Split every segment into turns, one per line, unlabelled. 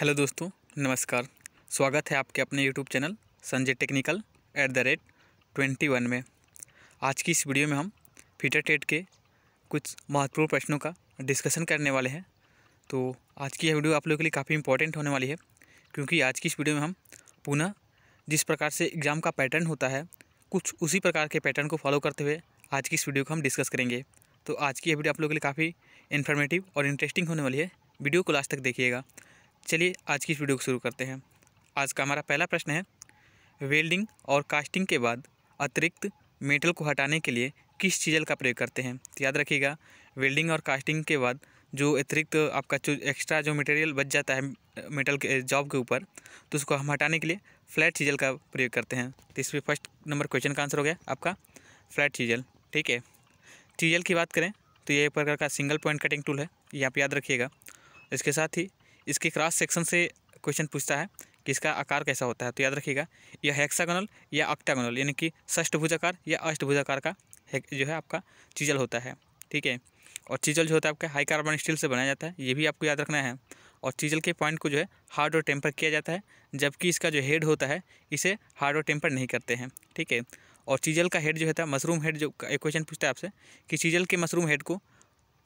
hello दोस्तों नमस्कार स्वागत है आपके अपने YouTube channel Sanjay technical at the rate twenty one में आज की इस वीडियो में हम फीटर टेट के कुछ महत्वपूर्ण प्रश्नों का डिस्कशन करने वाले हैं तो आज की यह वीडियो आप लोगों के लिए काफ़ी इंपॉर्टेंट होने वाली है क्योंकि आज की इस वीडियो में हम पुनः जिस प्रकार से एग्ज़ाम का पैटर्न होता है कुछ उसी प्रकार के पैटर्न को फॉलो करते हुए आज की इस वीडियो को हम डिस्कस करेंगे तो आज की यह वीडियो आप लोगों के लिए काफ़ी इन्फॉर्मेटिव और इंटरेस्टिंग होने वाली है वीडियो को लास्ट तक देखिएगा चलिए आज की इस वीडियो को शुरू करते हैं आज का हमारा पहला प्रश्न है वेल्डिंग और कास्टिंग के बाद अतिरिक्त मेटल को हटाने के लिए किस चीज़ल का प्रयोग करते हैं तो याद रखिएगा वेल्डिंग और कास्टिंग के बाद जो अतिरिक्त आपका जो एक्स्ट्रा जो मटेरियल बच जाता है मेटल के जॉब के ऊपर तो उसको हम हटाने के लिए फ्लैट चीज़ल का प्रयोग करते हैं तो इसमें फर्स्ट नंबर क्वेश्चन का आंसर हो गया आपका फ्लैट चीज़ल ठीक है चीज़ल की बात करें तो ये एक प्रकार का सिंगल पॉइंट कटिंग टूल है ये आप याद रखिएगा इसके साथ ही इसके क्रॉस सेक्शन से क्वेश्चन पूछता है कि इसका आकार कैसा होता है तो याद रखिएगा यह हेक्सागोनल या अक्टागोनल यानी कि षष्ठभुजाकार या अष्टभुजाकार का जो है आपका चीजल होता है ठीक है और चीजल जो होता है आपका हाई कार्बन स्टील से बनाया जाता है ये भी आपको याद रखना है और चीजल के पॉइंट को जो है हार्ड और टेम्पर किया जाता है जबकि इसका जो हेड होता है इसे हार्ड और टेम्पर नहीं करते हैं ठीक है और चीजल का हेड जो होता है मशरूम हेड जो एक क्वेश्चन पूछता है आपसे कि चीजल के मशरूम हेड को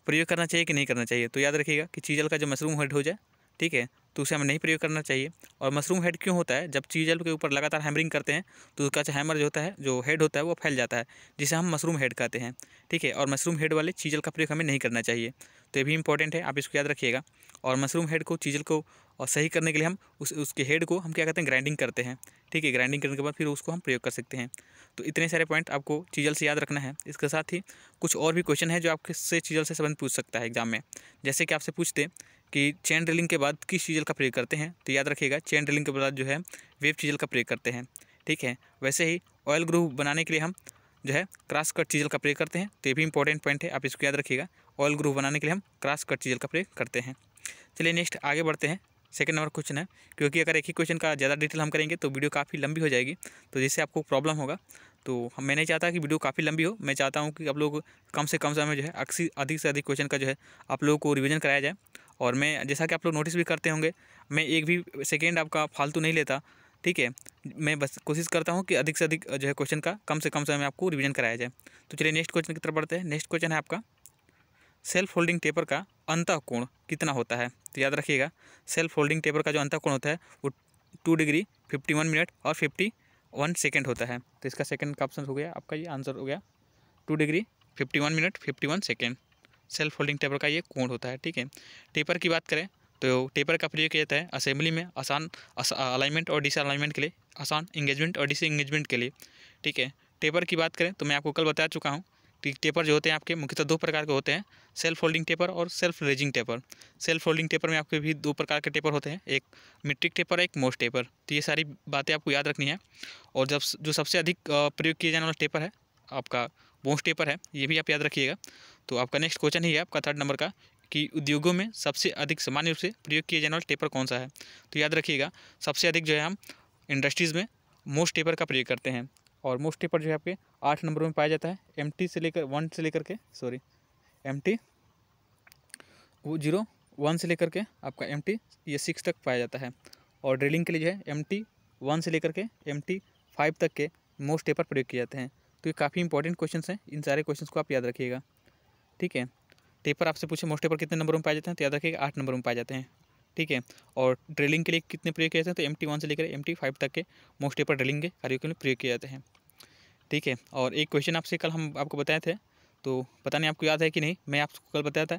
प्रयोग करना चाहिए कि नहीं करना चाहिए तो याद रखिएगा कि चीजल का जो मशरूम हेड हो जाए ठीक है तो उसे हमें नहीं प्रयोग करना चाहिए और मशरूम हेड क्यों होता है जब चीजल के ऊपर लगातार हैमरिंग करते हैं तो उसका हैमर जो होता है जो हेड होता है वो फैल जाता है जिसे हम मशरूम हेड कहते हैं ठीक है और मशरूम हेड वाले चीजल का प्रयोग हमें नहीं करना चाहिए तो ये भी इंपॉर्टेंट है आप इसको याद रखिएगा और मशरूम हेड को चीजल को और सही करने के लिए हम उस उसके हेड को हम क्या कहते हैं ग्राइंडिंग करते हैं ठीक है ग्राइंडिंग करने के बाद फिर उसको हम प्रयोग कर सकते हैं तो इतने सारे पॉइंट आपको चीजल से याद रखना है इसके साथ ही कुछ और भी क्वेश्चन है जो आपसे चीजल से संबंध पूछ सकता है एग्जाम में जैसे कि आपसे पूछते कि चैन ड्रिलिंग के बाद किस चीज़ल का प्रयोग करते हैं तो याद रखिएगा चैन ड्रिलिंग के बाद जो है वेब चीज़ल का प्रयोग करते हैं ठीक है वैसे ही ऑयल ग्रूव बनाने के लिए हम जो है क्रॉस कट चीज़ल का प्रयोग करते हैं तो ये भी इंपॉर्टेंट पॉइंट है आप इसको याद रखिएगा ऑयल ग्रूव बनाने के लिए हम क्रॉस कट चीज़ल का प्रयोग करते हैं चलिए नेक्स्ट आगे बढ़ते हैं सेकेंड नंबर क्वेश्चन है क्योंकि अगर एक ही क्वेश्चन का ज़्यादा डिटेल हम करेंगे तो वीडियो काफ़ी लंबी हो जाएगी तो जिससे आपको प्रॉब्लम होगा तो हम मैं नहीं चाहता कि वीडियो काफ़ी लंबी हो मैं चाहता हूँ कि आप लोग कम से कम समय जो है अक्सी अधिक से अधिक क्वेश्चन का जो है आप लोगों को रिविजन कराया जाए और मैं जैसा कि आप लोग नोटिस भी करते होंगे मैं एक भी सेकेंड आपका फालतू नहीं लेता ठीक है मैं बस कोशिश करता हूँ कि अधिक से अधिक जो है क्वेश्चन का कम से कम समय में आपको रिविजन कराया जाए तो चलिए नेक्स्ट क्वेश्चन की तरफ बढ़ते हैं नेक्स्ट क्वेश्चन है आपका सेल्फ होल्डिंग टेपर का अंत कोण कितना होता है तो याद रखिएगा सेल्फ होल्डिंग टेपर का जो अंत कोण होता है वो two degree fifty one minute और फिफ्टी वन सेकेंड होता है तो इसका सेकेंड का ऑप्शन हो गया आपका ये आंसर हो गया two degree fifty one minute fifty one second self holding taper का ये कोण होता है ठीक है टेपर की बात करें तो टेपर का प्रयोग किया जाता है असेंबली में आसान अलाइनमेंट और डिस अलाइनमेंट के लिए आसान इंगेजमेंट और डिस इंगेजमेंट के लिए ठीक है टेपर की बात करें तो मैं आपको कल बता चुका हूँ कि टेपर जो होते हैं आपके मुख्यतः दो प्रकार के होते हैं सेल्फ होल्डिंग टेपर और self releasing taper self holding taper में आपके भी दो प्रकार के टेपर होते हैं एक मिट्रिक टेपर और एक मोस्ट टेपर तो ये सारी बातें आपको याद रखनी है और जब जो सबसे अधिक प्रयोग किया जाने वाला टेपर है आपका मोस्ट टेपर है ये भी आप याद रखिएगा तो आपका नेक्स्ट क्वेश्चन ही है आपका थर्ड नंबर का कि उद्योगों में सबसे अधिक सामान्य रूप से प्रयोग किया जाने वाला टेपर कौन सा है तो याद रखिएगा सबसे अधिक जो है हम इंडस्ट्रीज़ में मोस्ट टेपर का प्रयोग करते हैं और मोस्ट टेपर जो है आपके आठ नंबरों में पाया जाता है एम से लेकर वन से लेकर के सॉरी एम टी वो जीरो वन से लेकर के आपका एम टी ये सिक्स तक पाया जाता है और ड्रिलिंग के लिए जो है एम टी वन से लेकर के एम टी फाइव तक के मोस्ट पेपर प्रयोग किए जाते हैं तो ये काफ़ी इंपॉर्टेंट क्वेश्चन हैं इन सारे क्वेश्चन को आप याद रखिएगा ठीक है पेपर तो आपसे पूछे मोस्ट पेपर कितने नंबरों में पाए जाते हैं तो याद रखिएगा आठ नंबर में पाए जाते हैं ठीक है और ड्रिलिंग के लिए कितने प्रयोग किए जाते हैं तो एम टी वन से लेकर एम टी फाइव तक के मोस्ट पेपर ड्रिलिंग के कार्यों के लिए प्रयोग किए जाते हैं ठीक है और एक क्वेश्चन आपसे कल हम आपको बताए थे तो पता नहीं आपको याद है कि नहीं मैं आपको कल बताया था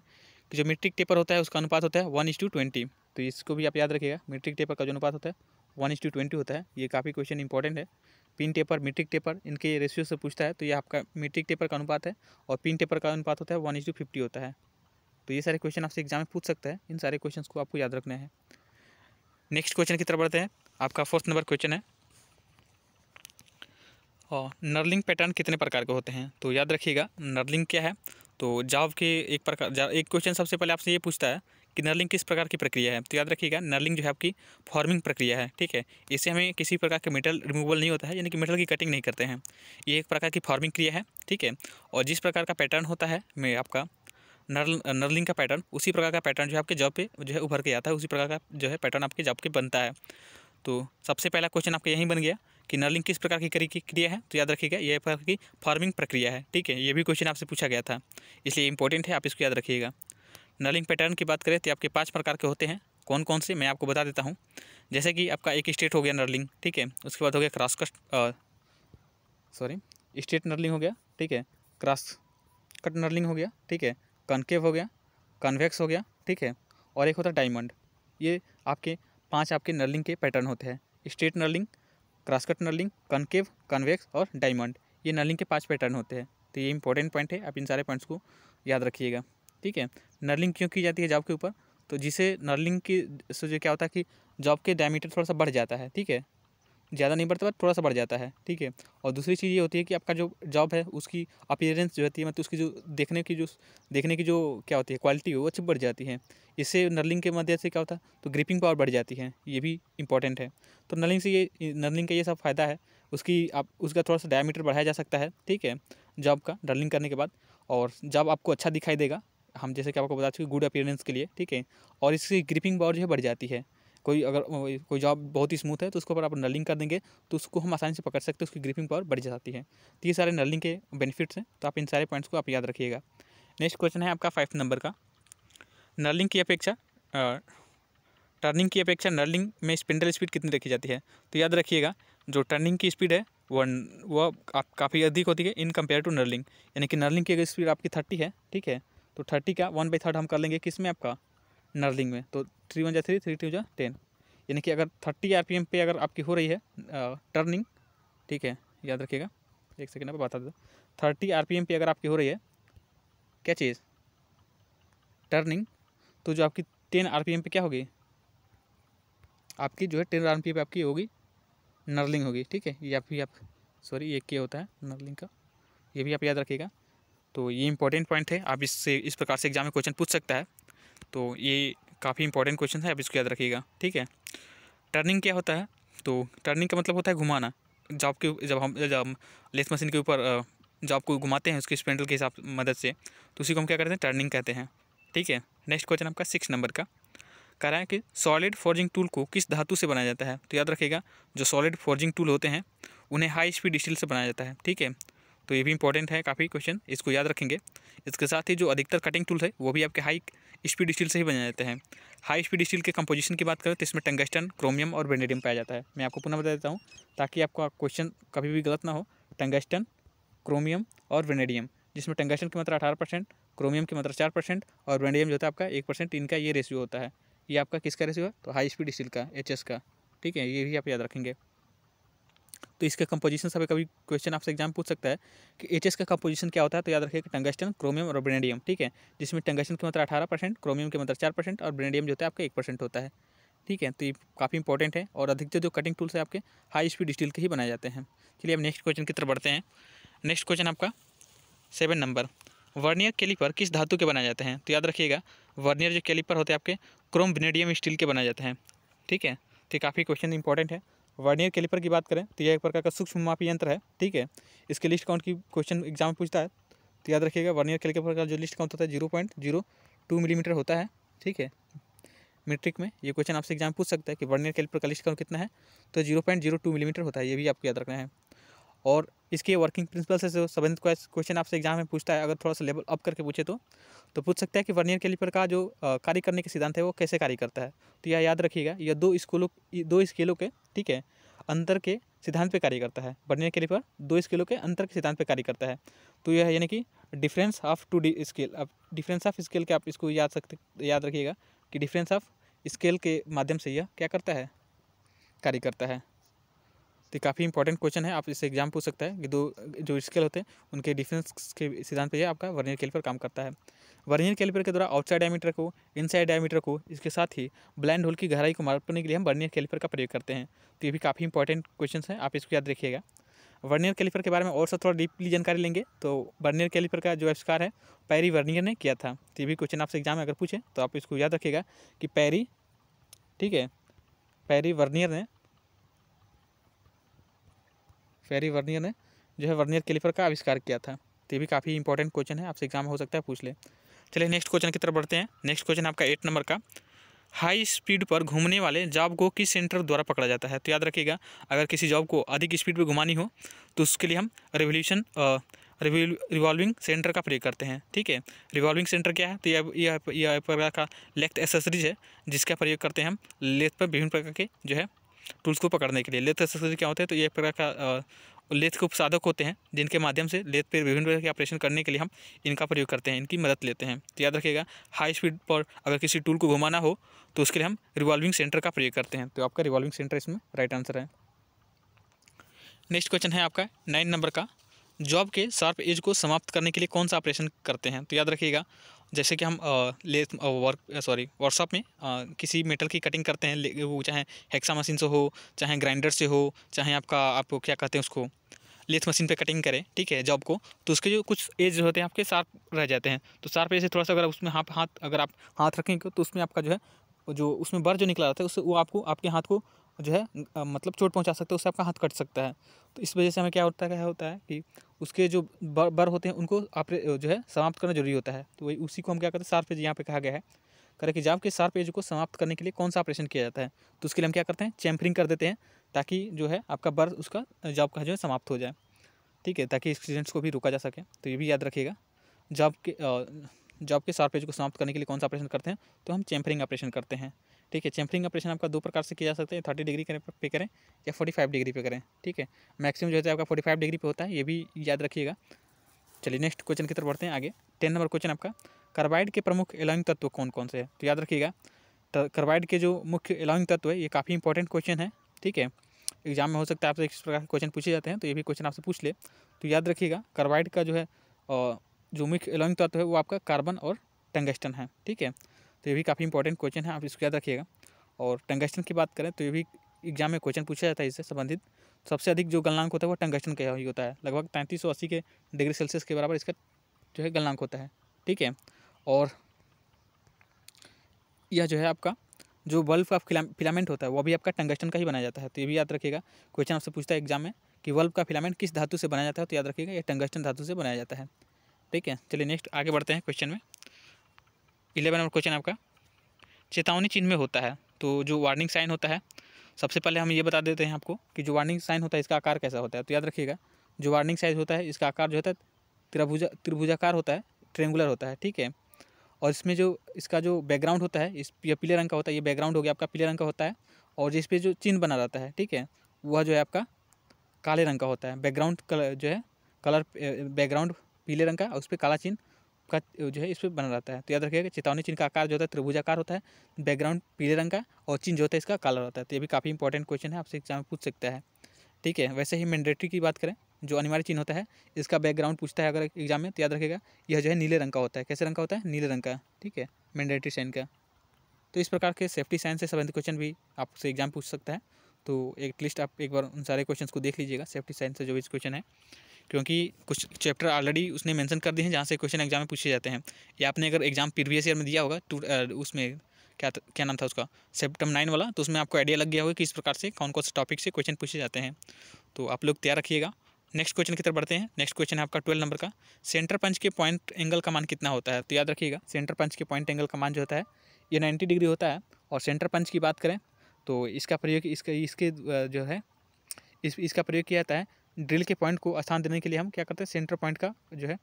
कि जो मीट्रिक टेपर होता है उसका अनुपात होता है वन इज टू ट्वेंटी तो इसको भी आप याद रखिएगा मीट्रिक टेपर का जो अनुपात होता है वन इज टू ट्वेंटी होता है ये काफ़ी क्वेश्चन इंपॉर्टेंट है पिन टेपर मीट्रिक टेपर इनके रेशियो से पूछता है तो ये आपका मीट्रिक टेपर का अनुपात है और पिन टेपर का अनुपात होता है वन इंच टू फिफ्टी होता है तो ये सारे क्वेश्चन आपसे एग्जाम में पूछ सकता है इन सारे क्वेश्चन को आपको याद रखना है नेक्स्ट क्वेश्चन की तरफ बढ़ते हैं आपका फोर्थ नंबर क्वेश्चन है और नर्लिंग पैटर्न कितने प्रकार के होते हैं तो याद रखिएगा नर्लिंग क्या है तो जाव के एक प्रकार एक क्वेश्चन सबसे पहले आपसे ये पूछता है कि नर्लिंग किस प्रकार की प्रक्रिया है तो याद रखिएगा नर्लिंग जो है आपकी फॉर्मिंग प्रक्रिया है ठीक है इससे हमें किसी प्रकार के मेटल रिमूवल नहीं होता है यानी कि मेटल की कटिंग नहीं करते हैं ये एक प्रकार की फॉर्मिंग क्रिया है ठीक है और जिस प्रकार का पैटर्न होता है मैं आपका नर्ल नर्लिंग का पैटर्न उसी प्रकार का पैटर्न जो है आपके जॉब पे जो है उभर के आता है उसी प्रकार का जो है पैटर्न आपके जॉब के बनता है तो सबसे पहला क्वेश्चन आपका यहीं बन गया कि नर्लिंग किस प्रकार की क्रिया है तो याद रखिएगा यह प्रकार की फार्मिंग प्रक्रिया है ठीक है ये भी क्वेश्चन आपसे पूछा गया था इसलिए इंपॉर्टेंट है आप इसको याद रखिएगा नर्लिंग पैटर्न की बात करें तो आपके पाँच प्रकार के होते हैं कौन कौन से मैं आपको बता देता हूँ जैसे कि आपका एक स्टेट हो गया नर्लिंग ठीक है उसके बाद हो गया cross cut sorry straight knurling हो गया ठीक है क्रॉस कट नर्लिंग हो गया ठीक है कनकेव हो गया कन्वेक्स हो गया ठीक है और एक होता है डायमंड ये आपके पांच आपके नर्लिंग के पैटर्न होते हैं straight knurling crosscut knurling concave convex और डायमंड ये नर्लिंग के पांच पैटर्न होते हैं तो ये इंपॉर्टेंट पॉइंट है आप इन सारे पॉइंट्स को याद रखिएगा ठीक है नर्लिंग क्यों की जाती है जॉब के ऊपर तो जिसे नर्लिंग की से जो क्या होता है कि जॉब के डायमीटर थोड़ा सा बढ़ जाता है ठीक है ज़्यादा नहीं बढ़ता बट थोड़ा सा बढ़ जाता है ठीक है और दूसरी चीज़ ये होती है कि आपका जो जॉब है उसकी अपीयरेंस जो होती है मतलब उसकी जो देखने की जो देखने की जो क्या होती है क्वालिटी है वो अच्छी बढ़ जाती है इससे नर्लिंग के माध्यम से क्या होता है तो ग्रिपिंग पावर बढ़ जाती है ये भी इंपॉर्टेंट है तो नर्लिंग से ये नर्लिंग का ये सब फ़ायदा है उसकी आप उसका थोड़ा सा डायमीटर बढ़ाया जा सकता है ठीक है जॉब का नर्लिंग करने के बाद और जॉब आपको अच्छा दिखाई देगा हम जैसे कि आपको बता चुके गुड अपीयरेंस के लिए ठीक है और इसकी ग्रिपिंग पावर जो है बढ़ जाती है कोई अगर कोई जॉब बहुत ही स्मूथ है तो उसको अगर आप नलिंग कर देंगे तो उसको हम आसानी से पकड़ सकते हैं उसकी ग्रिपिंग पावर बढ़ जाती है तो ये सारे नलिंग के बेनिफिट्स हैं तो आप इन सारे पॉइंट्स को आप याद रखिएगा नेक्स्ट क्वेश्चन है आपका फाइव नंबर का नर्लिंग की अपेक्षा टर्निंग की अपेक्षा नर्लिंग में स्पिंडल स्पीड कितनी रखी जाती है तो याद रखिएगा जो टर्निंग की स्पीड है वो आप काफ़ी अधिक होती है इन कंपेयर टू नर्लिंग यानी कि नर्लिंग की अगर स्पीड आपकी थर्टी है ठीक है तो थर्टी का वन बाई थर्ड हम कर लेंगे किस में आपका नर्लिंग में तो थ्री वन जा थ्री थ्री टू जा टेन यानी कि अगर थर्टी आर पे अगर आपकी हो रही है टर्निंग ठीक है याद रखिएगा एक सेकेंड आप बता दो थर्टी आर पे अगर आपकी हो रही है क्या चीज़ टर्निंग तो जो आपकी टेन आर पे क्या होगी आपकी जो है टेन आर पे आपकी होगी नर्लिंग होगी ठीक है या फिर आप सॉरी ये क्या होता है नर्लिंग का ये भी आप याद रखिएगा तो ये इंपॉर्टेंट पॉइंट है आप इससे इस प्रकार से एग्जाम में क्वेश्चन पूछ सकता है तो ये काफ़ी इंपॉर्टेंट क्वेश्चन है आप इसको याद रखिएगा ठीक है टर्निंग क्या होता है तो टर्निंग का मतलब होता है घुमाना जॉब के जब हम जब लेस मशीन के ऊपर जॉब को घुमाते हैं उसके स्पेंडल के हिसाब मदद से तो उसी को हम क्या करते हैं टर्निंग कहते हैं ठीक है नेक्स्ट क्वेश्चन आपका सिक्स नंबर का कह रहा है कि सॉलिड फोर्जिंग टूल को किस धातु से बनाया जाता है तो याद रखिएगा जो सॉलिड फोर्जिंग टूल होते हैं उन्हें हाई स्पीड स्टील से बनाया जाता है ठीक है तो ये भी इंपॉर्टेंट है काफ़ी क्वेश्चन इसको याद रखेंगे इसके साथ ही जो अधिकतर कटिंग टूल है वो भी आपके हाई स्पीड स्टील से ही बनाए जाते हैं हाई स्पीड स्टील के कंपोजिशन की बात करें तो इसमें टंगस्टन क्रोमियम और वेनेडियम पाया जाता है मैं आपको पुनः बता देता हूँ ताकि आपका क्वेश्चन कभी भी गलत ना हो टंगस्टन क्रोमियम और वेनेडियम जिसमें टंगस्टन की मात्रा अठारह परसेंट क्रोमियम की मात्रा चार परसेंट और वेनेडियम जो होता है आपका एक परसेंट इनका ये रेशियो होता है ये आपका किसका रेशियो है तो हाई स्पीड स्टील का एच का ठीक है ये भी आप याद रखेंगे तो इसके कंपोजिशन से कभी क्वेश्चन आपसे एग्जाम पूछ सकता है कि एच का कंपोजिशन क्या होता है तो याद रखिए टंगस्टन क्रोमियम और ब्रेनेडियम ठीक है जिसमें टंगस्टन की मात्रा अठारह परसेंट क्रोमियम की मात्रा चार परसेंट और ब्रेनेडियम जो होता है आपका एक परसेंट होता है ठीक है तो ये काफ़ी इंपॉर्टेंट है और अधिकतर जो कटिंग टूल्स है आपके हाई स्पीड स्टील के ही बनाए जाते हैं चलिए अब नेक्स्ट क्वेश्चन की तरफ बढ़ते हैं नेक्स्ट क्वेश्चन आपका सेवन नंबर वर्नियर कैलिपर किस धातु के बनाए जाते हैं तो याद रखिएगा वर्नियर जो कैलिपर होते हैं आपके क्रोम ब्रेनेडियम स्टील के बनाए जाते हैं ठीक है तो काफ़ी क्वेश्चन इंपॉर्टेंट है वर्नियर कैलिपर की बात करें तो यह एक प्रकार का सूक्ष्म मापी यंत्र है ठीक है इसके लिस्ट काउंट की क्वेश्चन एग्जाम में पूछता है तो याद रखिएगा वर्नियर कैलिपर का जो लिस्ट काउंट होता है zero point zero two millimetre होता है ठीक है मेट्रिक में ये क्वेश्चन आपसे एग्जाम पूछ सकता है कि वर्नियर कैलिपर का लिस्ट काउंट कितना है तो zero point zero two millimetre होता है ये भी आपको याद रखना है और इसके वर्किंग प्रिंसिपल से जो संबंधित क्वेश्चन आपसे एग्जाम में पूछता है अगर थोड़ा सा लेवल अप करके पूछे तो तो पूछ सकता है कि वर्नियर कैलिपर का जो कार्य करने के सिद्धांत है वो कैसे कार्य करता है तो यह या याद रखिएगा यह दो स्कूलों दो स्केलों के ठीक है अंतर के सिद्धांत पर कार्य करता है वर्नियर कैलिपर दो स्केलों के अंतर के सिद्धांत पर कार्य करता है तो यह यानी कि difference of two D scale अब डिफरेंस ऑफ स्केल के आप इसको याद सकते याद रखिएगा कि डिफरेंस ऑफ स्केल के माध्यम से यह क्या करता है कार्य करता है तो काफ़ी इंपॉर्टेंट क्वेश्चन है आप इससे एग्जाम पूछ सकता है कि दो जो स्केल होते हैं उनके डिफरेंस के सिद्धांत पर आपका वर्नियर कैलिपर काम करता है वर्नियर कैलिपर के द्वारा आउटसाइड डायमीटर को इनसाइड डायमीटर को इसके साथ ही ब्लाइंड होल की गहराई को मापने के लिए हम वर्नियर कैलिपर का प्रयोग करते हैं तो ये भी काफ़ी इंपॉर्टेंट क्वेश्चन है आप इसको याद रखिएगा वर्नियर कैलिपर के बारे में और सब थोड़ा डीपली जानकारी लेंगे तो वर्नियर कैलिपर का जो आविष्कार है पैरी वर्नियर ने किया था तो ये भी क्वेश्चन आपसे एग्जाम में अगर पूछे तो आप इसको याद रखिएगा कि पैरी ठीक है पैरी वर्नियर ने फेरी वर्नियर ने जो है वर्नियर कैलिपर का आविष्कार किया था तो ये भी काफ़ी इंपॉर्टेंट क्वेश्चन है आपसे एग्जाम हो सकता है पूछ ले चलिए नेक्स्ट क्वेश्चन की तरफ बढ़ते हैं नेक्स्ट क्वेश्चन आपका एट नंबर का हाई स्पीड पर घूमने वाले जॉब को किस सेंटर द्वारा पकड़ा जाता है तो याद रखिएगा अगर किसी जॉब को अधिक स्पीड पर घुमानी हो तो उसके लिए हम रिवोल्यूशन रिवॉल्विंग सेंटर का प्रयोग करते हैं ठीक है रिवॉल्विंग सेंटर क्या है तो यह प्रकार का लेफ्ट एसेसरीज है जिसका प्रयोग करते हैं हम लेथ पर विभिन्न प्रकार के जो है टूल्स को पकड़ने के लिए लेथ एक्सेसरी क्या होते हैं तो ये एक प्रकार का लेथ के उपसाधक होते हैं जिनके माध्यम से लेथ पर विभिन्न प्रकार के ऑपरेशन करने के लिए हम इनका प्रयोग करते हैं इनकी मदद लेते हैं तो याद रखिएगा हाई स्पीड पर अगर किसी टूल को घुमाना हो तो उसके लिए हम रिवॉल्विंग सेंटर का प्रयोग करते हैं तो आपका रिवॉल्विंग सेंटर इसमें राइट आंसर है नेक्स्ट क्वेश्चन है आपका नाइन नंबर का जॉब के शार्प एज को समाप्त करने के लिए कौन सा ऑपरेशन करते हैं तो याद रखिएगा जैसे कि हम ले वर्क सॉरी वर्कशॉप में आ, किसी मेटल की कटिंग करते हैं वो चाहे हेक्सा मशीन से हो चाहे ग्राइंडर से हो चाहे आपका आप क्या कहते हैं उसको लेथ मशीन पे कटिंग करें ठीक है जॉब को तो उसके जो कुछ एज होते हैं आपके शार्प रह जाते हैं तो शार्प एज से थोड़ा सा अगर उसमें हाथ हाथ अगर आप हाथ रखेंगे तो उसमें आपका जो है जो उसमें बर जो निकला रहता है उससे वो आपको आपके हाथ को जो है मतलब चोट पहुंचा सकता है उससे आपका हाथ कट सकता है तो इस वजह से हमें क्या होता है क्या होता है कि उसके जो बर, बर होते हैं उनको आप जो है समाप्त करना जरूरी होता है तो वही उसी को हम क्या करते हैं सार्प एज यहाँ पे कहा गया है कि जाम के सार्प एज को समाप्त करने के लिए कौन सा ऑपरेशन किया जाता है तो उसके लिए हम क्या करते हैं चैम्परिंग कर देते हैं ताकि जो है आपका बर उसका जॉब का जो है समाप्त हो जाए ठीक है ताकि एक्सीडेंट्स को भी रोका जा सके तो ये भी याद रखिएगा जॉब के जॉब के सार्प एज को समाप्त करने के लिए कौन सा ऑपरेशन करते हैं तो हम चैम्परिंग ऑपरेशन करते हैं ठीक है चैम्फरिंग ऑपरेशन आपका दो प्रकार से किया जा सकता है थर्टी डिग्री करें पे करें या फोर्टी फाइव डिग्री पे करें ठीक है मैक्सिमम जो है आपका फोर्टी फाइव डिग्री पे होता है ये भी याद रखिएगा चलिए नेक्स्ट क्वेश्चन की तरफ बढ़ते हैं आगे टेन नंबर क्वेश्चन आपका कार्बाइड के प्रमुख एलॉइंग तत्व कौन कौन से है तो याद रखिएगा कार्बाइड के जो मुख्य एलॉइंग तत्व है ये काफ़ी इंपॉर्टेंट क्वेश्चन है ठीक है एग्जाम में हो सकता है आपसे इस प्रकार के क्वेश्चन पूछे जाते हैं तो ये भी क्वेश्चन आपसे पूछ ले तो याद रखिएगा कार्बाइड का जो है जो मुख्य एलॉइंग तत्व है वो आपका कार्बन और टंगस्टन है ठीक है तो ये भी काफ़ी इंपॉर्टेंट क्वेश्चन है आप इसको याद रखिएगा और टंगस्टन की बात करें तो ये भी एग्जाम में क्वेश्चन पूछा जाता है इससे संबंधित सबसे अधिक जो गलनांक होता है वो टंगस्टन का ही होता है लगभग तैंतीस सौ अस्सी के डिग्री सेल्सियस के बराबर इसका जो है गलनांक होता है ठीक है और यह जो है आपका जो बल्ब का फिलामेंट होता है वो भी आपका टंगस्टन का ही बनाया जाता है तो ये भी याद रखिएगा क्वेश्चन आपसे पूछता है एग्जाम में कि बल्ब का फिलामेंट किस धातु से बनाया जाता है तो याद रखिएगा ये टंगस्टन धातु से बनाया जाता है ठीक है चलिए नेक्स्ट आगे बढ़ते हैं क्वेश्चन में इलेवन नंबर क्वेश्चन आपका चेतावनी चिन्ह में होता है तो जो वार्निंग साइन होता है सबसे पहले हम ये बता देते हैं आपको कि जो वार्निंग साइन होता है इसका आकार कैसा होता है तो याद रखिएगा जो वार्निंग साइज होता है इसका आकार जो होता है त्रिभुजा त्रिभुजाकार होता है ट्रेंगुलर होता है ठीक है और इसमें जो इसका जो बैकग्राउंड होता है इस यह पीले रंग का होता है ये बैकग्राउंड हो गया आपका पीले रंग का होता है और जिस पे जो चिन्ह बना रहता है ठीक है वह जो है आपका काले रंग का होता है बैकग्राउंड कलर जो है कलर बैकग्राउंड पीले रंग का और उस पर काला चिन्ह का जो है इस पर बना रहता है तो याद रखिएगा चेतावनी चिन्ह का आकार जो होता है त्रिभुजाकार होता है बैकग्राउंड पीले रंग का और चिन्ह जो होता है इसका कलर होता है तो ये भी काफ़ी इंपॉर्टेंट क्वेश्चन है आपसे एग्जाम में पूछ सकता है ठीक है वैसे ही मैंडेटरी की बात करें जो अनिवार्य चिन्ह होता है इसका बैकग्राउंड पूछता है अगर एग्जाम में तो याद रखेगा यह जो है नीले रंग का होता है कैसे रंग का होता है नीले रंग का ठीक है मैंडेटरी साइन का तो इस प्रकार के सेफ्टी साइंस से संबंधित क्वेश्चन भी आपसे एग्जाम पूछ सकता है तो एक लिस्ट आप एक बार उन सारे क्वेश्चन को देख लीजिएगा सेफ्टी साइंस से जो भी क्वेश्चन है क्योंकि कुछ चैप्टर ऑलरेडी उसने मेंशन कर दिए हैं जहाँ से क्वेश्चन एग्जाम में पूछे जाते हैं या आपने अगर एग्जाम प्रीवियस ईयर में दिया होगा टू uh, उसमें क्या क्या नाम था उसका सेप्टम नाइन वाला तो उसमें आपको आइडिया लग गया होगा कि इस प्रकार से कौन कौन से टॉपिक से क्वेश्चन पूछे जाते हैं तो आप लोग तैयार रखिएगा नेक्स्ट क्वेश्चन की तरफ बढ़ते हैं नेक्स्ट क्वेश्चन है आपका ट्वेल्व नंबर का सेंटर पंच के पॉइंट एंगल का मान कितना होता है तो याद रखिएगा सेंटर पंच के पॉइंट एंगल का मान जो होता है ये नाइन्टी डिग्री होता है और सेंटर पंच की बात करें तो इसका प्रयोग इसका इसके जो है इस इसका प्रयोग किया जाता है ड्रिल के पॉइंट को स्थान देने के लिए हम क्या करते हैं सेंटर पॉइंट का जो है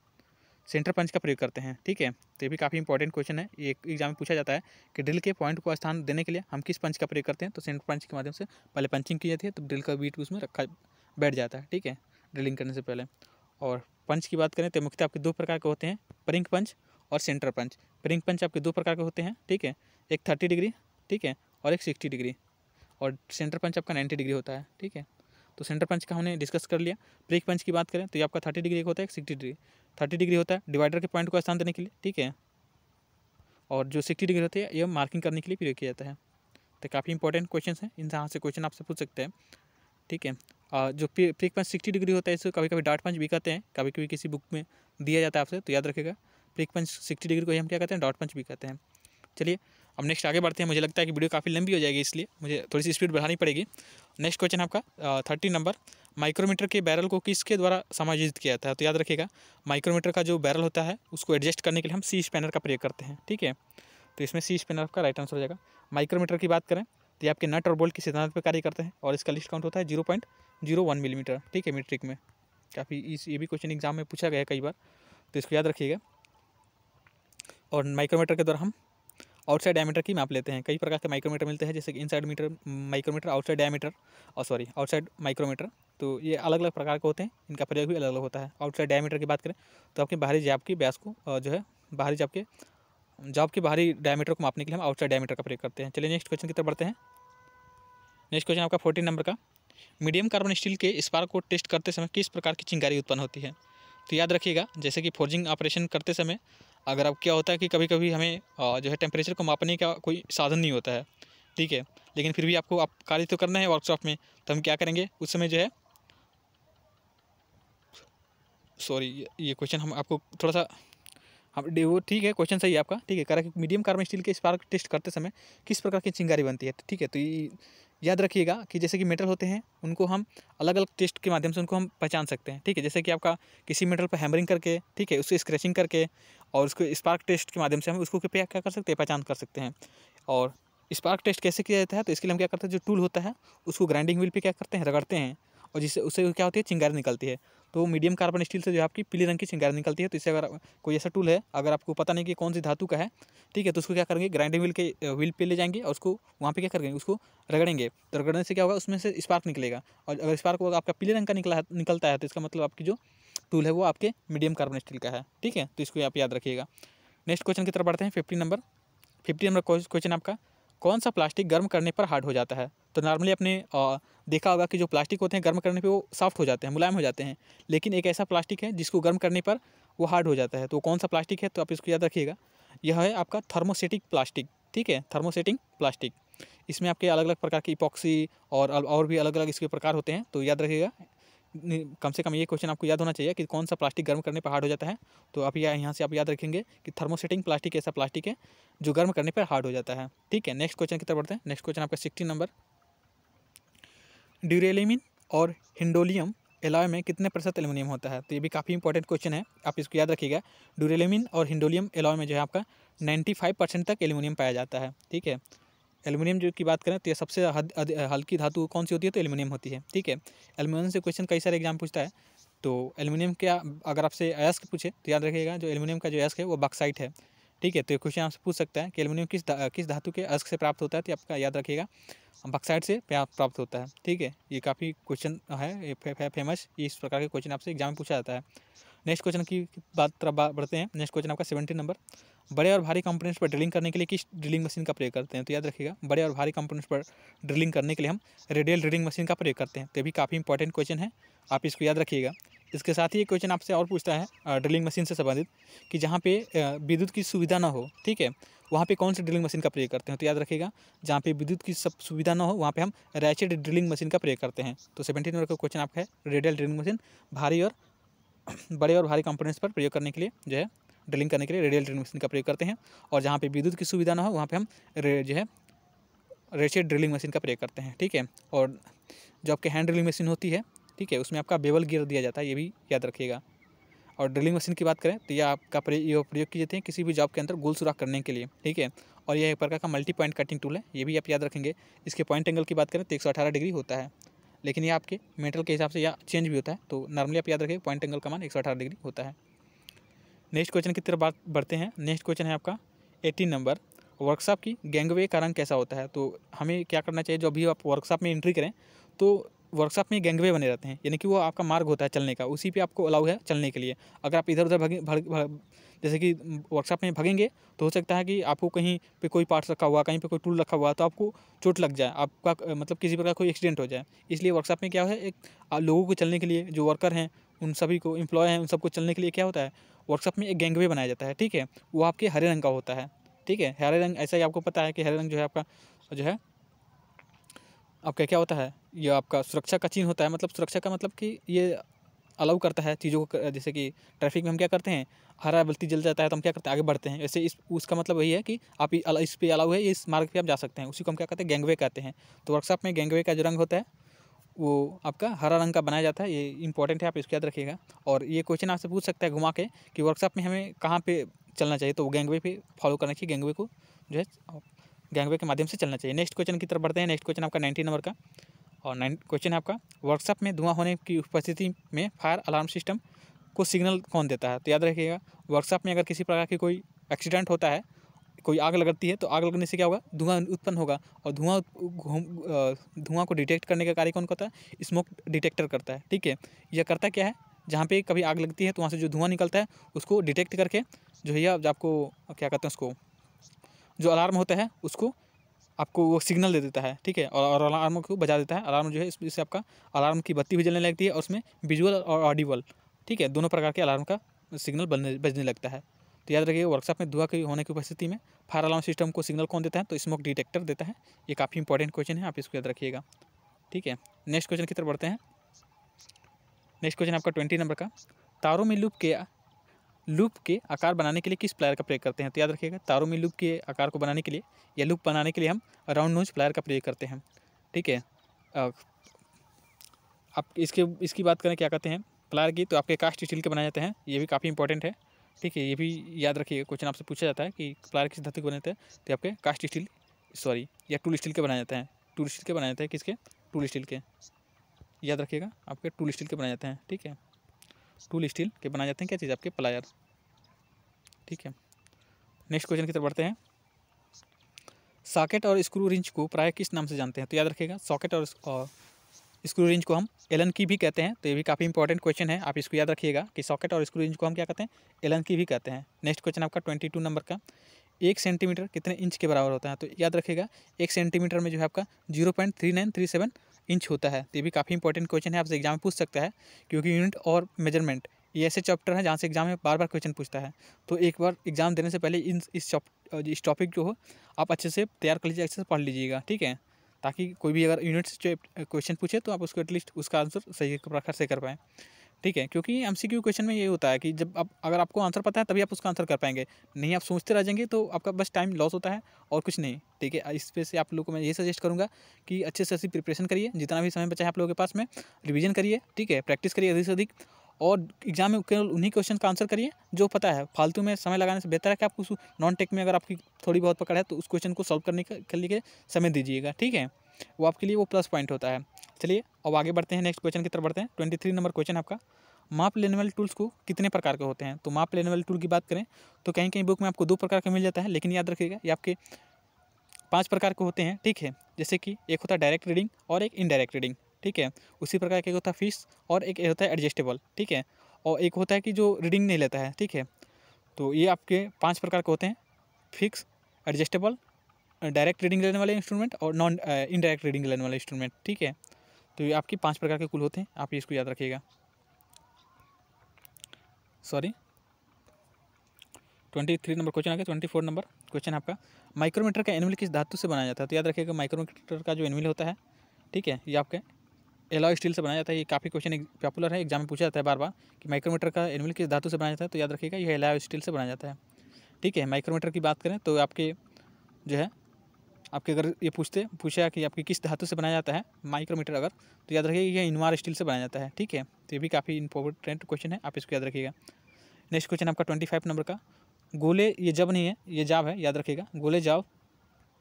सेंटर पंच का प्रयोग करते हैं ठीक है तो ये भी काफ़ी इंपॉर्टेंट क्वेश्चन है ये एग्जाम में पूछा जाता है कि ड्रिल के पॉइंट को स्थान देने के लिए हम किस पंच का प्रयोग करते हैं तो सेंटर पंच के माध्यम से पहले पंचिंग की जाती है तो ड्रिल का बीट उसमें रखा बैठ जाता है ठीक है ड्रिलिंग करने से पहले और पंच की बात करें तो मुख्यतः आपके दो प्रकार के होते हैं प्रिंक पंच और सेंटर पंच परिंक पंच आपके दो प्रकार के होते हैं ठीक है एक थर्टी डिग्री ठीक है और एक सिक्सटी डिग्री और सेंटर पंच आपका नाइन्टी डिग्री होता है ठीक है तो सेंटर पंच का हमने डिस्कस कर लिया ब्रेक पंच की बात करें तो ये आपका थर्टी डिग्री होता है सिक्सटी डिग्री थर्टी डिग्री होता है डिवाइडर के पॉइंट को स्थान देने के लिए ठीक है और जो सिक्सटी डिग्री होती है ये मार्किंग करने के लिए प्रयोग किया जाता है तो काफ़ी इंपॉर्टेंट क्वेश्चन है इन से क्वेश्चन आपसे पूछ सकते हैं ठीक है आ, जो प्रिक पंच सिक्सटी डिग्री होता है इसको कभी कभी डॉट पंच भी कहते हैं कभी कभी किसी बुक में दिया जाता है आपसे तो याद रखेगा प्रिक पंच सिक्सटी डिग्री को ही हम क्या कहते हैं डॉट पंच भी कहते हैं चलिए अब नेक्स्ट आगे बढ़ते हैं मुझे लगता है कि वीडियो काफ़ी लंबी हो जाएगी इसलिए मुझे थोड़ी सी स्पीड बढ़ानी पड़ेगी नेक्स्ट क्वेश्चन आपका थर्टी नंबर माइक्रोमीटर के बैरल को किसके द्वारा समायोजित किया जाता है तो याद रखिएगा माइक्रोमीटर का जो बैरल होता है उसको एडजस्ट करने के लिए हम सी स्पेनर का प्रयोग करते हैं ठीक है तो इसमें सी स्पेनर आपका राइट आंसर हो जाएगा माइक्रोमीटर की बात करें तो ये आपके नट और बोल्ट के सिद्धांत पर कार्य करते हैं और इसका लिस्ट काउंट होता है zero point zero one millimetre ठीक है मीट्रिक में काफ़ी इस ये भी क्वेश्चन एग्जाम में पूछा गया कई बार तो इसको याद रखिएगा और माइक्रोमीटर के द्वारा हम आउटसाइड डायमीटर की माप लेते हैं कई प्रकार के माइक्रोमीटर मिलते हैं जैसे कि inside metre micrometer outside diameter और सॉरी आउटसाइड माइक्रोमीटर तो ये अलग अलग प्रकार के होते हैं इनका प्रयोग भी अलग अलग होता है आउटसाइड डायमीटर की बात करें तो आपके बाहरी जाप की ब्यास को जो है बाहरी जाप के जाप के बाहरी डायमीटर को मापने के लिए हम आउटसाइड डायमीटर का प्रयोग करते हैं चलिए नेक्स्ट क्वेश्चन की तरफ बढ़ते हैं नेक्स्ट क्वेश्चन आपका फोर्टीन नंबर का मीडियम कार्बन स्टील के स्पार्क को टेस्ट करते समय किस प्रकार की चिंगारी उत्पन्न होती है तो याद रखिएगा जैसे कि फोर्जिंग ऑपरेशन करते समय अगर अब क्या होता है कि कभी कभी हमें जो है टेम्परेचर को मापने का कोई साधन नहीं होता है ठीक है लेकिन फिर भी आपको आप कार्य तो करना है वर्कशॉप में तो हम क्या करेंगे उस समय जो है सॉरी ये क्वेश्चन हम आपको थोड़ा सा हम वो ठीक है क्वेश्चन सही है आपका ठीक है करा मीडियम कार्बन स्टील के स्पार्क टेस्ट करते समय किस प्रकार की चिंगारी बनती है ठीक है तो ये याद रखिएगा कि जैसे कि मेटल होते हैं उनको हम अलग अलग टेस्ट के माध्यम से उनको हम पहचान सकते हैं ठीक है जैसे कि आपका किसी मेटल पर हैमरिंग करके ठीक है उसको स्क्रैचिंग करके और उसको स्पार्क टेस्ट के माध्यम से हम उसको क्या कर सकते हैं पहचान कर सकते हैं और स्पार्क टेस्ट कैसे किया जाता है तो इसके लिए हम क्या करते हैं जो टूल होता है उसको ग्राइंडिंग व्हील पर क्या करते हैं रगड़ते हैं और जिससे उससे क्या होती है चिंगारी निकलती है तो मीडियम कार्बन स्टील से जो है आपकी पीले रंग की चिंगारी निकलती है तो इससे अगर कोई ऐसा टूल है अगर आपको पता नहीं कि कौन सी धातु का है ठीक है तो उसको क्या करेंगे ग्राइंडिंग व्हील के व्हील पे ले जाएंगे और उसको वहाँ पे क्या करेंगे उसको रगड़ेंगे तो रगड़ने से क्या होगा उसमें से स्पार्क निकलेगा और अगर स्पार्क होगा आपका पीले रंग का निकला निकलता है तो इसका मतलब आपकी जो टूल है वो आपके मीडियम कार्बन स्टील का है ठीक है तो इसको आप याद रखिएगा नेक्स्ट क्वेश्चन की तरफ बढ़ते हैं फिफ्टी नंबर फिफ्टी नंबर क्वेश्चन आपका कौन सा प्लास्टिक गर्म करने पर हार्ड हो जाता है तो नॉर्मली अपने देखा होगा कि जो प्लास्टिक होते हैं गर्म करने पे वो सॉफ्ट हो जाते हैं मुलायम हो जाते हैं लेकिन एक ऐसा प्लास्टिक है जिसको गर्म करने पर वो हार्ड हो जाता है तो कौन सा प्लास्टिक है तो आप इसको याद रखिएगा यह है आपका थर्मोसेटिक प्लास्टिक ठीक है थर्मोसेटिंग प्लास्टिक इसमें आपके अलग अलग प्रकार की इपॉक्सी और और भी अलग अलग इसके प्रकार होते हैं तो याद रखिएगा कम से कम ये क्वेश्चन आपको याद होना चाहिए कि कौन सा प्लास्टिक गर्म करने पर हार्ड हो जाता है तो आप या यहाँ से आप याद रखेंगे कि थर्मोसेटिंग प्लास्टिक ऐसा प्लास्टिक है जो गर्म करने पर हार्ड हो जाता है ठीक है नेक्स्ट क्वेश्चन की तरफ बढ़ते हैं नेक्स्ट क्वेश्चन आपका सिक्सटी नंबर ड्यूरेलिमिन और हिंडोलियम एलॉय में कितने प्रतिशत एलुमिनियम होता है तो ये भी काफ़ी इंपॉर्टेंट क्वेश्चन है आप इसको याद रखिएगा ड्यूरेलिमिन और हिंडोलियम एलॉय में जो है आपका नाइन्टी फाइव परसेंट तक एलुमिनियम पाया जाता है ठीक है एल्युमिनियम जो की बात करें तो ये सबसे हल्की धातु कौन सी होती है तो एल्युमिनियम होती है ठीक है एल्युमिनियम से क्वेश्चन कई सारे एग्जाम पूछता है तो एल्युमिनियम क्या अगर आपसे अयस्क पूछे तो याद रखिएगा जो एल्युमिनियम का जो अयस्क है वो बक्साइट है ठीक है तो ये क्वेश्चन आपसे पूछ सकता है कि एल्युमिनियम किस किस धातु के अयस्क से प्राप्त होता है तो आपका याद रखिएगा बक्साइट से प्राप्त होता है ठीक है ये काफ़ी क्वेश्चन है ये फेमस इस प्रकार के क्वेश्चन आपसे एग्जाम में पूछा जाता है नेक्स्ट क्वेश्चन की बात तरफ बढ़ते हैं नेक्स्ट क्वेश्चन आपका सेवेंटी नंबर बड़े और भारी कंपनीज पर ड्रिलिंग करने के लिए किस ड्रिलिंग मशीन का प्रयोग करते हैं तो याद रखिएगा बड़े और भारी कंपनीज पर ड्रिलिंग करने के लिए हम रेडियल ड्रिलिंग मशीन का प्रयोग करते हैं तो भी काफ़ी इंपॉर्टेंट क्वेश्चन है आप इसको याद रखिएगा इसके साथ ही एक क्वेश्चन आपसे और पूछता है ड्रिलिंग मशीन से संबंधित कि जहाँ पे विद्युत की सुविधा ना हो ठीक है वहाँ पे कौन से ड्रिलिंग मशीन का प्रयोग करते हैं तो याद रखिएगा जहाँ पे विद्युत की सब सुविधा ना हो वहाँ पे हम रैचेड ड्रिलिंग मशीन का प्रयोग करते हैं तो सेवेंटी नंबर का क्वेश्चन आपका है रेडियल ड्रिलिंग मशीन भारी और बड़े और भारी कंपोनेंट्स पर प्रयोग करने के लिए जो है ड्रिलिंग करने के लिए रेडियल ड्रिलिंग मशीन का प्रयोग करते हैं और जहाँ पे विद्युत की सुविधा ना हो वहाँ पे हम जो है रेचेड ड्रिलिंग मशीन का प्रयोग करते हैं ठीक है और जो आपके हैंड ड्रिलिंग मशीन होती है ठीक है उसमें आपका बेबल गियर दिया जाता है ये भी याद रखिएगा और ड्रिलिंग मशीन की बात करें तो यह आपका प्रयोग प्रयोग किए जाते हैं किसी भी जॉब के अंदर गोल सुराख करने के लिए ठीक है और यह एक प्रकार का मल्टी पॉइंट कटिंग टूल है ये भी आप याद रखेंगे इसके पॉइंट एंगल की बात करें तो एक डिग्री होता है लेकिन ये आपके मेटल के हिसाब से या चेंज भी होता है तो नॉर्मली आप याद रखें पॉइंट एंगल का मान एक डिग्री होता है नेक्स्ट क्वेश्चन की तरफ बात बढ़ते हैं नेक्स्ट क्वेश्चन है आपका एटीन नंबर वर्कशॉप की गैंगवे का रंग कैसा होता है तो हमें क्या करना चाहिए जो अभी आप वर्कशॉप में एंट्री करें तो वर्कशॉप में गैंगवे बने रहते हैं यानी कि वो आपका मार्ग होता है चलने का उसी पे आपको अलाउ है चलने के लिए अगर आप इधर उधर भगे भग, भग जैसे कि वर्कशॉप में भागेंगे तो हो सकता है कि आपको कहीं पे कोई पार्ट रखा हुआ कहीं पे कोई टूल रखा हुआ तो आपको चोट लग जाए आपका मतलब किसी प्रकार कोई एक्सीडेंट हो जाए इसलिए वर्कशॉप में क्या है एक लोगों को चलने के लिए जो वर्कर हैं उन सभी को एम्प्लॉय हैं उन सबको चलने के लिए क्या होता है वर्कशॉप में एक गैंगवे बनाया जाता है ठीक है वो आपके हरे रंग का होता है ठीक है हरे रंग ऐसा ही आपको पता है कि हरे रंग जो है आपका जो है आपका क्या होता है यह आपका सुरक्षा का चिन्ह होता है मतलब सुरक्षा का मतलब कि ये अलाउ करता है चीज़ों को जैसे कि ट्रैफिक में हम क्या करते हैं हरा बल्ती जल जाता है तो हम क्या करते हैं आगे बढ़ते हैं ऐसे इस उसका मतलब वही है कि आप इस पे अलाउ है इस मार्ग पे आप जा सकते हैं उसी को हम क्या कहते हैं गैंगवे कहते हैं तो वर्कशॉप में गैंगवे का जो रंग होता है वो आपका हरा रंग का बनाया जाता है ये इंपॉर्टेंट है आप इसको याद रखिएगा और ये क्वेश्चन आपसे पूछ सकता है घुमा के कि वर्कशॉप में हमें कहाँ पर चलना चाहिए तो गैंगवे पे फॉलो करना चाहिए गैंगवे को जो है गैंगवे के माध्यम से चलना चाहिए नेक्स्ट क्वेश्चन की तरफ बढ़ते हैं नेक्स्ट क्वेश्चन आपका नाइन्टी नंबर का और नाइन क्वेश्चन है आपका वर्कशॉप में धुआं होने की उपस्थिति में फायर अलार्म सिस्टम आपको सिग्नल कौन देता है तो याद रखिएगा वर्कशॉप में अगर किसी प्रकार की कोई एक्सीडेंट होता है कोई आग लगती है तो आग लगने से क्या होगा धुआं उत्पन्न होगा और धुआं धुआं को डिटेक्ट करने का कार्य कौन करता है स्मोक डिटेक्टर करता है ठीक है यह करता क्या है जहाँ पे कभी आग लगती है तो वहाँ से जो धुआं निकलता है उसको डिटेक्ट करके जो है आपको क्या कहते हैं उसको जो अलार्म होता है उसको आपको वो सिग्नल दे देता है ठीक है और अलार्म को बजा देता है अलार्म जो है इससे आपका अलार्म की बत्ती भी जलने लगती है और उसमें विजुअल और ऑडिबल ठीक है दोनों प्रकार के अलार्म का सिग्नल बनने बजने लगता है तो याद रखिए वर्कशॉप में धुआं की होने की उपस्थिति में फायर अलार्म सिस्टम को सिग्नल कौन देता है तो स्मोक डिटेक्टर देता है ये काफ़ी इंपॉर्टेंट क्वेश्चन है आप इसको याद रखिएगा ठीक है नेक्स्ट क्वेश्चन की तरफ बढ़ते हैं नेक्स्ट क्वेश्चन आपका ट्वेंटी नंबर का तारों में लूप के लूप के आकार बनाने के लिए किस प्लायर का प्रयोग करते हैं तो याद रखिएगा तारों में लूप के आकार को बनाने के लिए या लूप बनाने के लिए हम राउंड नोज प्लायर का प्रयोग करते हैं ठीक है आप इसके इसकी बात करें क्या कहते हैं प्लार की तो आपके कास्ट स्टील के बनाए जाते हैं ये भी काफ़ी इंपॉर्टेंट है ठीक है ये भी याद रखिएगा क्वेश्चन आपसे पूछा जाता है कि प्लार किस धातु के बनाते हैं तो आपके कास्ट स्टील सॉरी या टूल स्टील के बनाए जाते हैं टूल स्टील के बनाए जाते हैं किसके टूल स्टील के याद रखिएगा आपके टूल स्टील के बनाए जाते हैं ठीक है टूल स्टील के बनाए जाते हैं क्या चीज़ आपके प्लायर ठीक है नेक्स्ट क्वेश्चन की तरफ बढ़ते हैं सॉकेट और स्क्रू रिंच को प्राय किस नाम से जानते हैं तो याद रखिएगा सॉकेट और स्क्रू रेंज को हम एलन की भी कहते हैं तो ये भी काफ़ी इंपॉर्टेंट क्वेश्चन है आप इसको याद रखिएगा कि सॉकेट और स्क्रू रेंज को हम क्या कहते हैं एलन की भी कहते हैं नेक्स्ट क्वेश्चन आपका ट्वेंटी टू नंबर का एक सेंटीमीटर कितने इंच के बराबर होता है तो याद रखिएगा एक सेंटीमीटर में जो है आपका zero point three nine three seven inch होता है तो ये भी काफ़ी इंपॉर्टेंट क्वेश्चन है आपसे एग्जाम में पूछ सकता है क्योंकि यूनिट और मेजरमेंट ये ऐसे चैप्टर है जहाँ से एग्जाम में बार बार क्वेश्चन पूछता है तो एक बार एग्जाम देने से पहले इन इस इस टॉपिक जो हो आप अच्छे से तैयार कर लीजिए अच्छे से पढ़ लीजिएगा ठीक है ताकि कोई भी अगर यूनिट क्वेश्चन पूछे तो आप उसको एटलीस्ट उसका आंसर सही प्रकार से कर पाएँ ठीक है क्योंकि एम सी क्यू क्वेश्चन में ये होता है कि जब आप अगर आपको आंसर पता है तभी आप उसका आंसर कर पाएंगे नहीं आप सोचते रह जाएंगे तो आपका बस टाइम लॉस होता है और कुछ नहीं ठीक है इस पे से आप लोगों को मैं ये सजेस्ट करूँगा कि अच्छे से अच्छी प्रिपरेशन करिए जितना भी समय बचा है आप लोगों के पास में रिविजन करिए ठीक है प्रैक्टिस करिए अधिक से अधिक और एग्जाम में केवल उन्हीं क्वेश्चन का आंसर करिए जो पता है फालतू में समय लगाने से बेहतर है कि आप उस नॉन टेक में अगर आपकी थोड़ी बहुत पकड़ है तो उस क्वेश्चन को सॉल्व करने के लिए समय दीजिएगा ठीक है वो आपके लिए वो प्लस पॉइंट होता है चलिए अब आगे बढ़ते हैं नेक्स्ट क्वेश्चन की तरफ बढ़ते हैं ट्वेंटी थ्री नंबर क्वेश्चन आपका माप लेने वाले टूल्स को कितने प्रकार के होते हैं तो माप लेने वाले टूल की बात करें तो कहीं कहीं बुक में आपको दो प्रकार का मिल जाता है लेकिन याद रखिएगा ये आपके पांच प्रकार के होते हैं ठीक है जैसे कि एक होता है डायरेक्ट रीडिंग और एक इनडायरेक्ट रीडिंग ठीक है उसी प्रकार का एक होता है फिक्स और एक होता है एडजस्टेबल ठीक है और एक होता है कि जो रीडिंग नहीं लेता है ठीक है तो ये आपके पाँच प्रकार के होते हैं फिक्स एडजस्टेबल डायरेक्ट रीडिंग लेने वाले इंस्ट्रूमेंट और नॉन इनडायरेक्ट रीडिंग लेने वाले इंस्ट्रूमेंट ठीक है तो ये आपके पाँच प्रकार के कुल होते हैं आप इसको याद रखिएगा सॉरी ट्वेंटी थ्री नंबर क्वेश्चन आ गया ट्वेंटी फोर नंबर क्वेश्चन आपका माइक्रोमीटर का एनिमल किस धातु से बनाया जाता है तो याद रखिएगा माइक्रोमीटर का जो एनिमल होता है ठीक है ये आपके एलॉय स्टील से बनाया जाता है ये काफ़ी क्वेश्चन पॉपुलर है एग्जाम में पूछा जाता है बार बार कि माइक्रोमीटर का एनमिल किस धातु से बनाया जाता है तो याद रखिएगा यह एलॉय स्टील से बनाया जाता है ठीक है माइक्रोमीटर की बात करें तो आपके जो है आपके अगर ये पूछते पूछा कि आपकी किस धातु से बनाया जाता है माइक्रोमीटर अगर तो याद रखिएगा यह इनवार स्टील से बनाया जाता है ठीक है तो ये भी काफ़ी इंपॉर्टेंट क्वेश्चन है आप इसको याद रखिएगा नेक्स्ट क्वेश्चन आपका ट्वेंटी फाइव नंबर का गोले ये जब नहीं है ये जाब है याद रखिएगा गोले जाब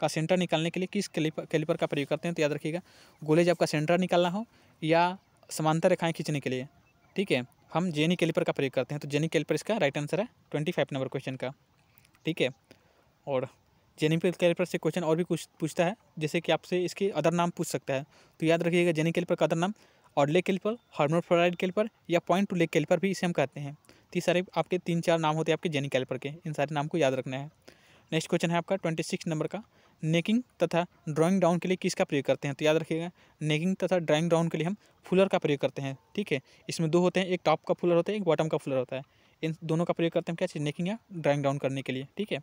का सेंटर निकालने के लिए किस कैलिपर कैलिपर का प्रयोग करते हैं तो याद रखिएगा गोले जब का सेंटर निकालना हो या समांतर रेखाएँ खींचने के लिए ठीक है हम जेनी कैलिपर e का प्रयोग करते हैं तो जेनी कैलिपर e इसका राइट आंसर है ट्वेंटी फाइव नंबर क्वेश्चन का ठीक है और जेनी कैलिपर e से क्वेश्चन और भी कुछ पूछता है जैसे कि आपसे इसके अदर नाम पूछ सकता है तो याद रखिएगा जेनी कैलिपर का अदर नाम odd leg caliper hermaphrodite caliper या पॉइंट टू लेक कैलिपर भी इसे हम कहते हैं तो ये सारे आपके तीन चार नाम होते हैं आपके जेनिक कैलिपर के इन सारे नाम को याद रखना है नेक्स्ट क्वेश्चन है आपका ट्वेंटी सिक्स नंबर का नेकिंग तथा ड्राइंग डाउन के लिए किसका प्रयोग करते हैं तो याद रखिएगा नेकिंग तथा ड्राइंग डाउन के लिए हम फुलर का प्रयोग करते हैं ठीक है इसमें दो होते हैं एक टॉप का फुलर होता है एक बॉटम का फुलर होता है इन दोनों का प्रयोग करते हैं क्या चीज़ नेकिंग या ड्राइंग डाउन करने के लिए ठीक है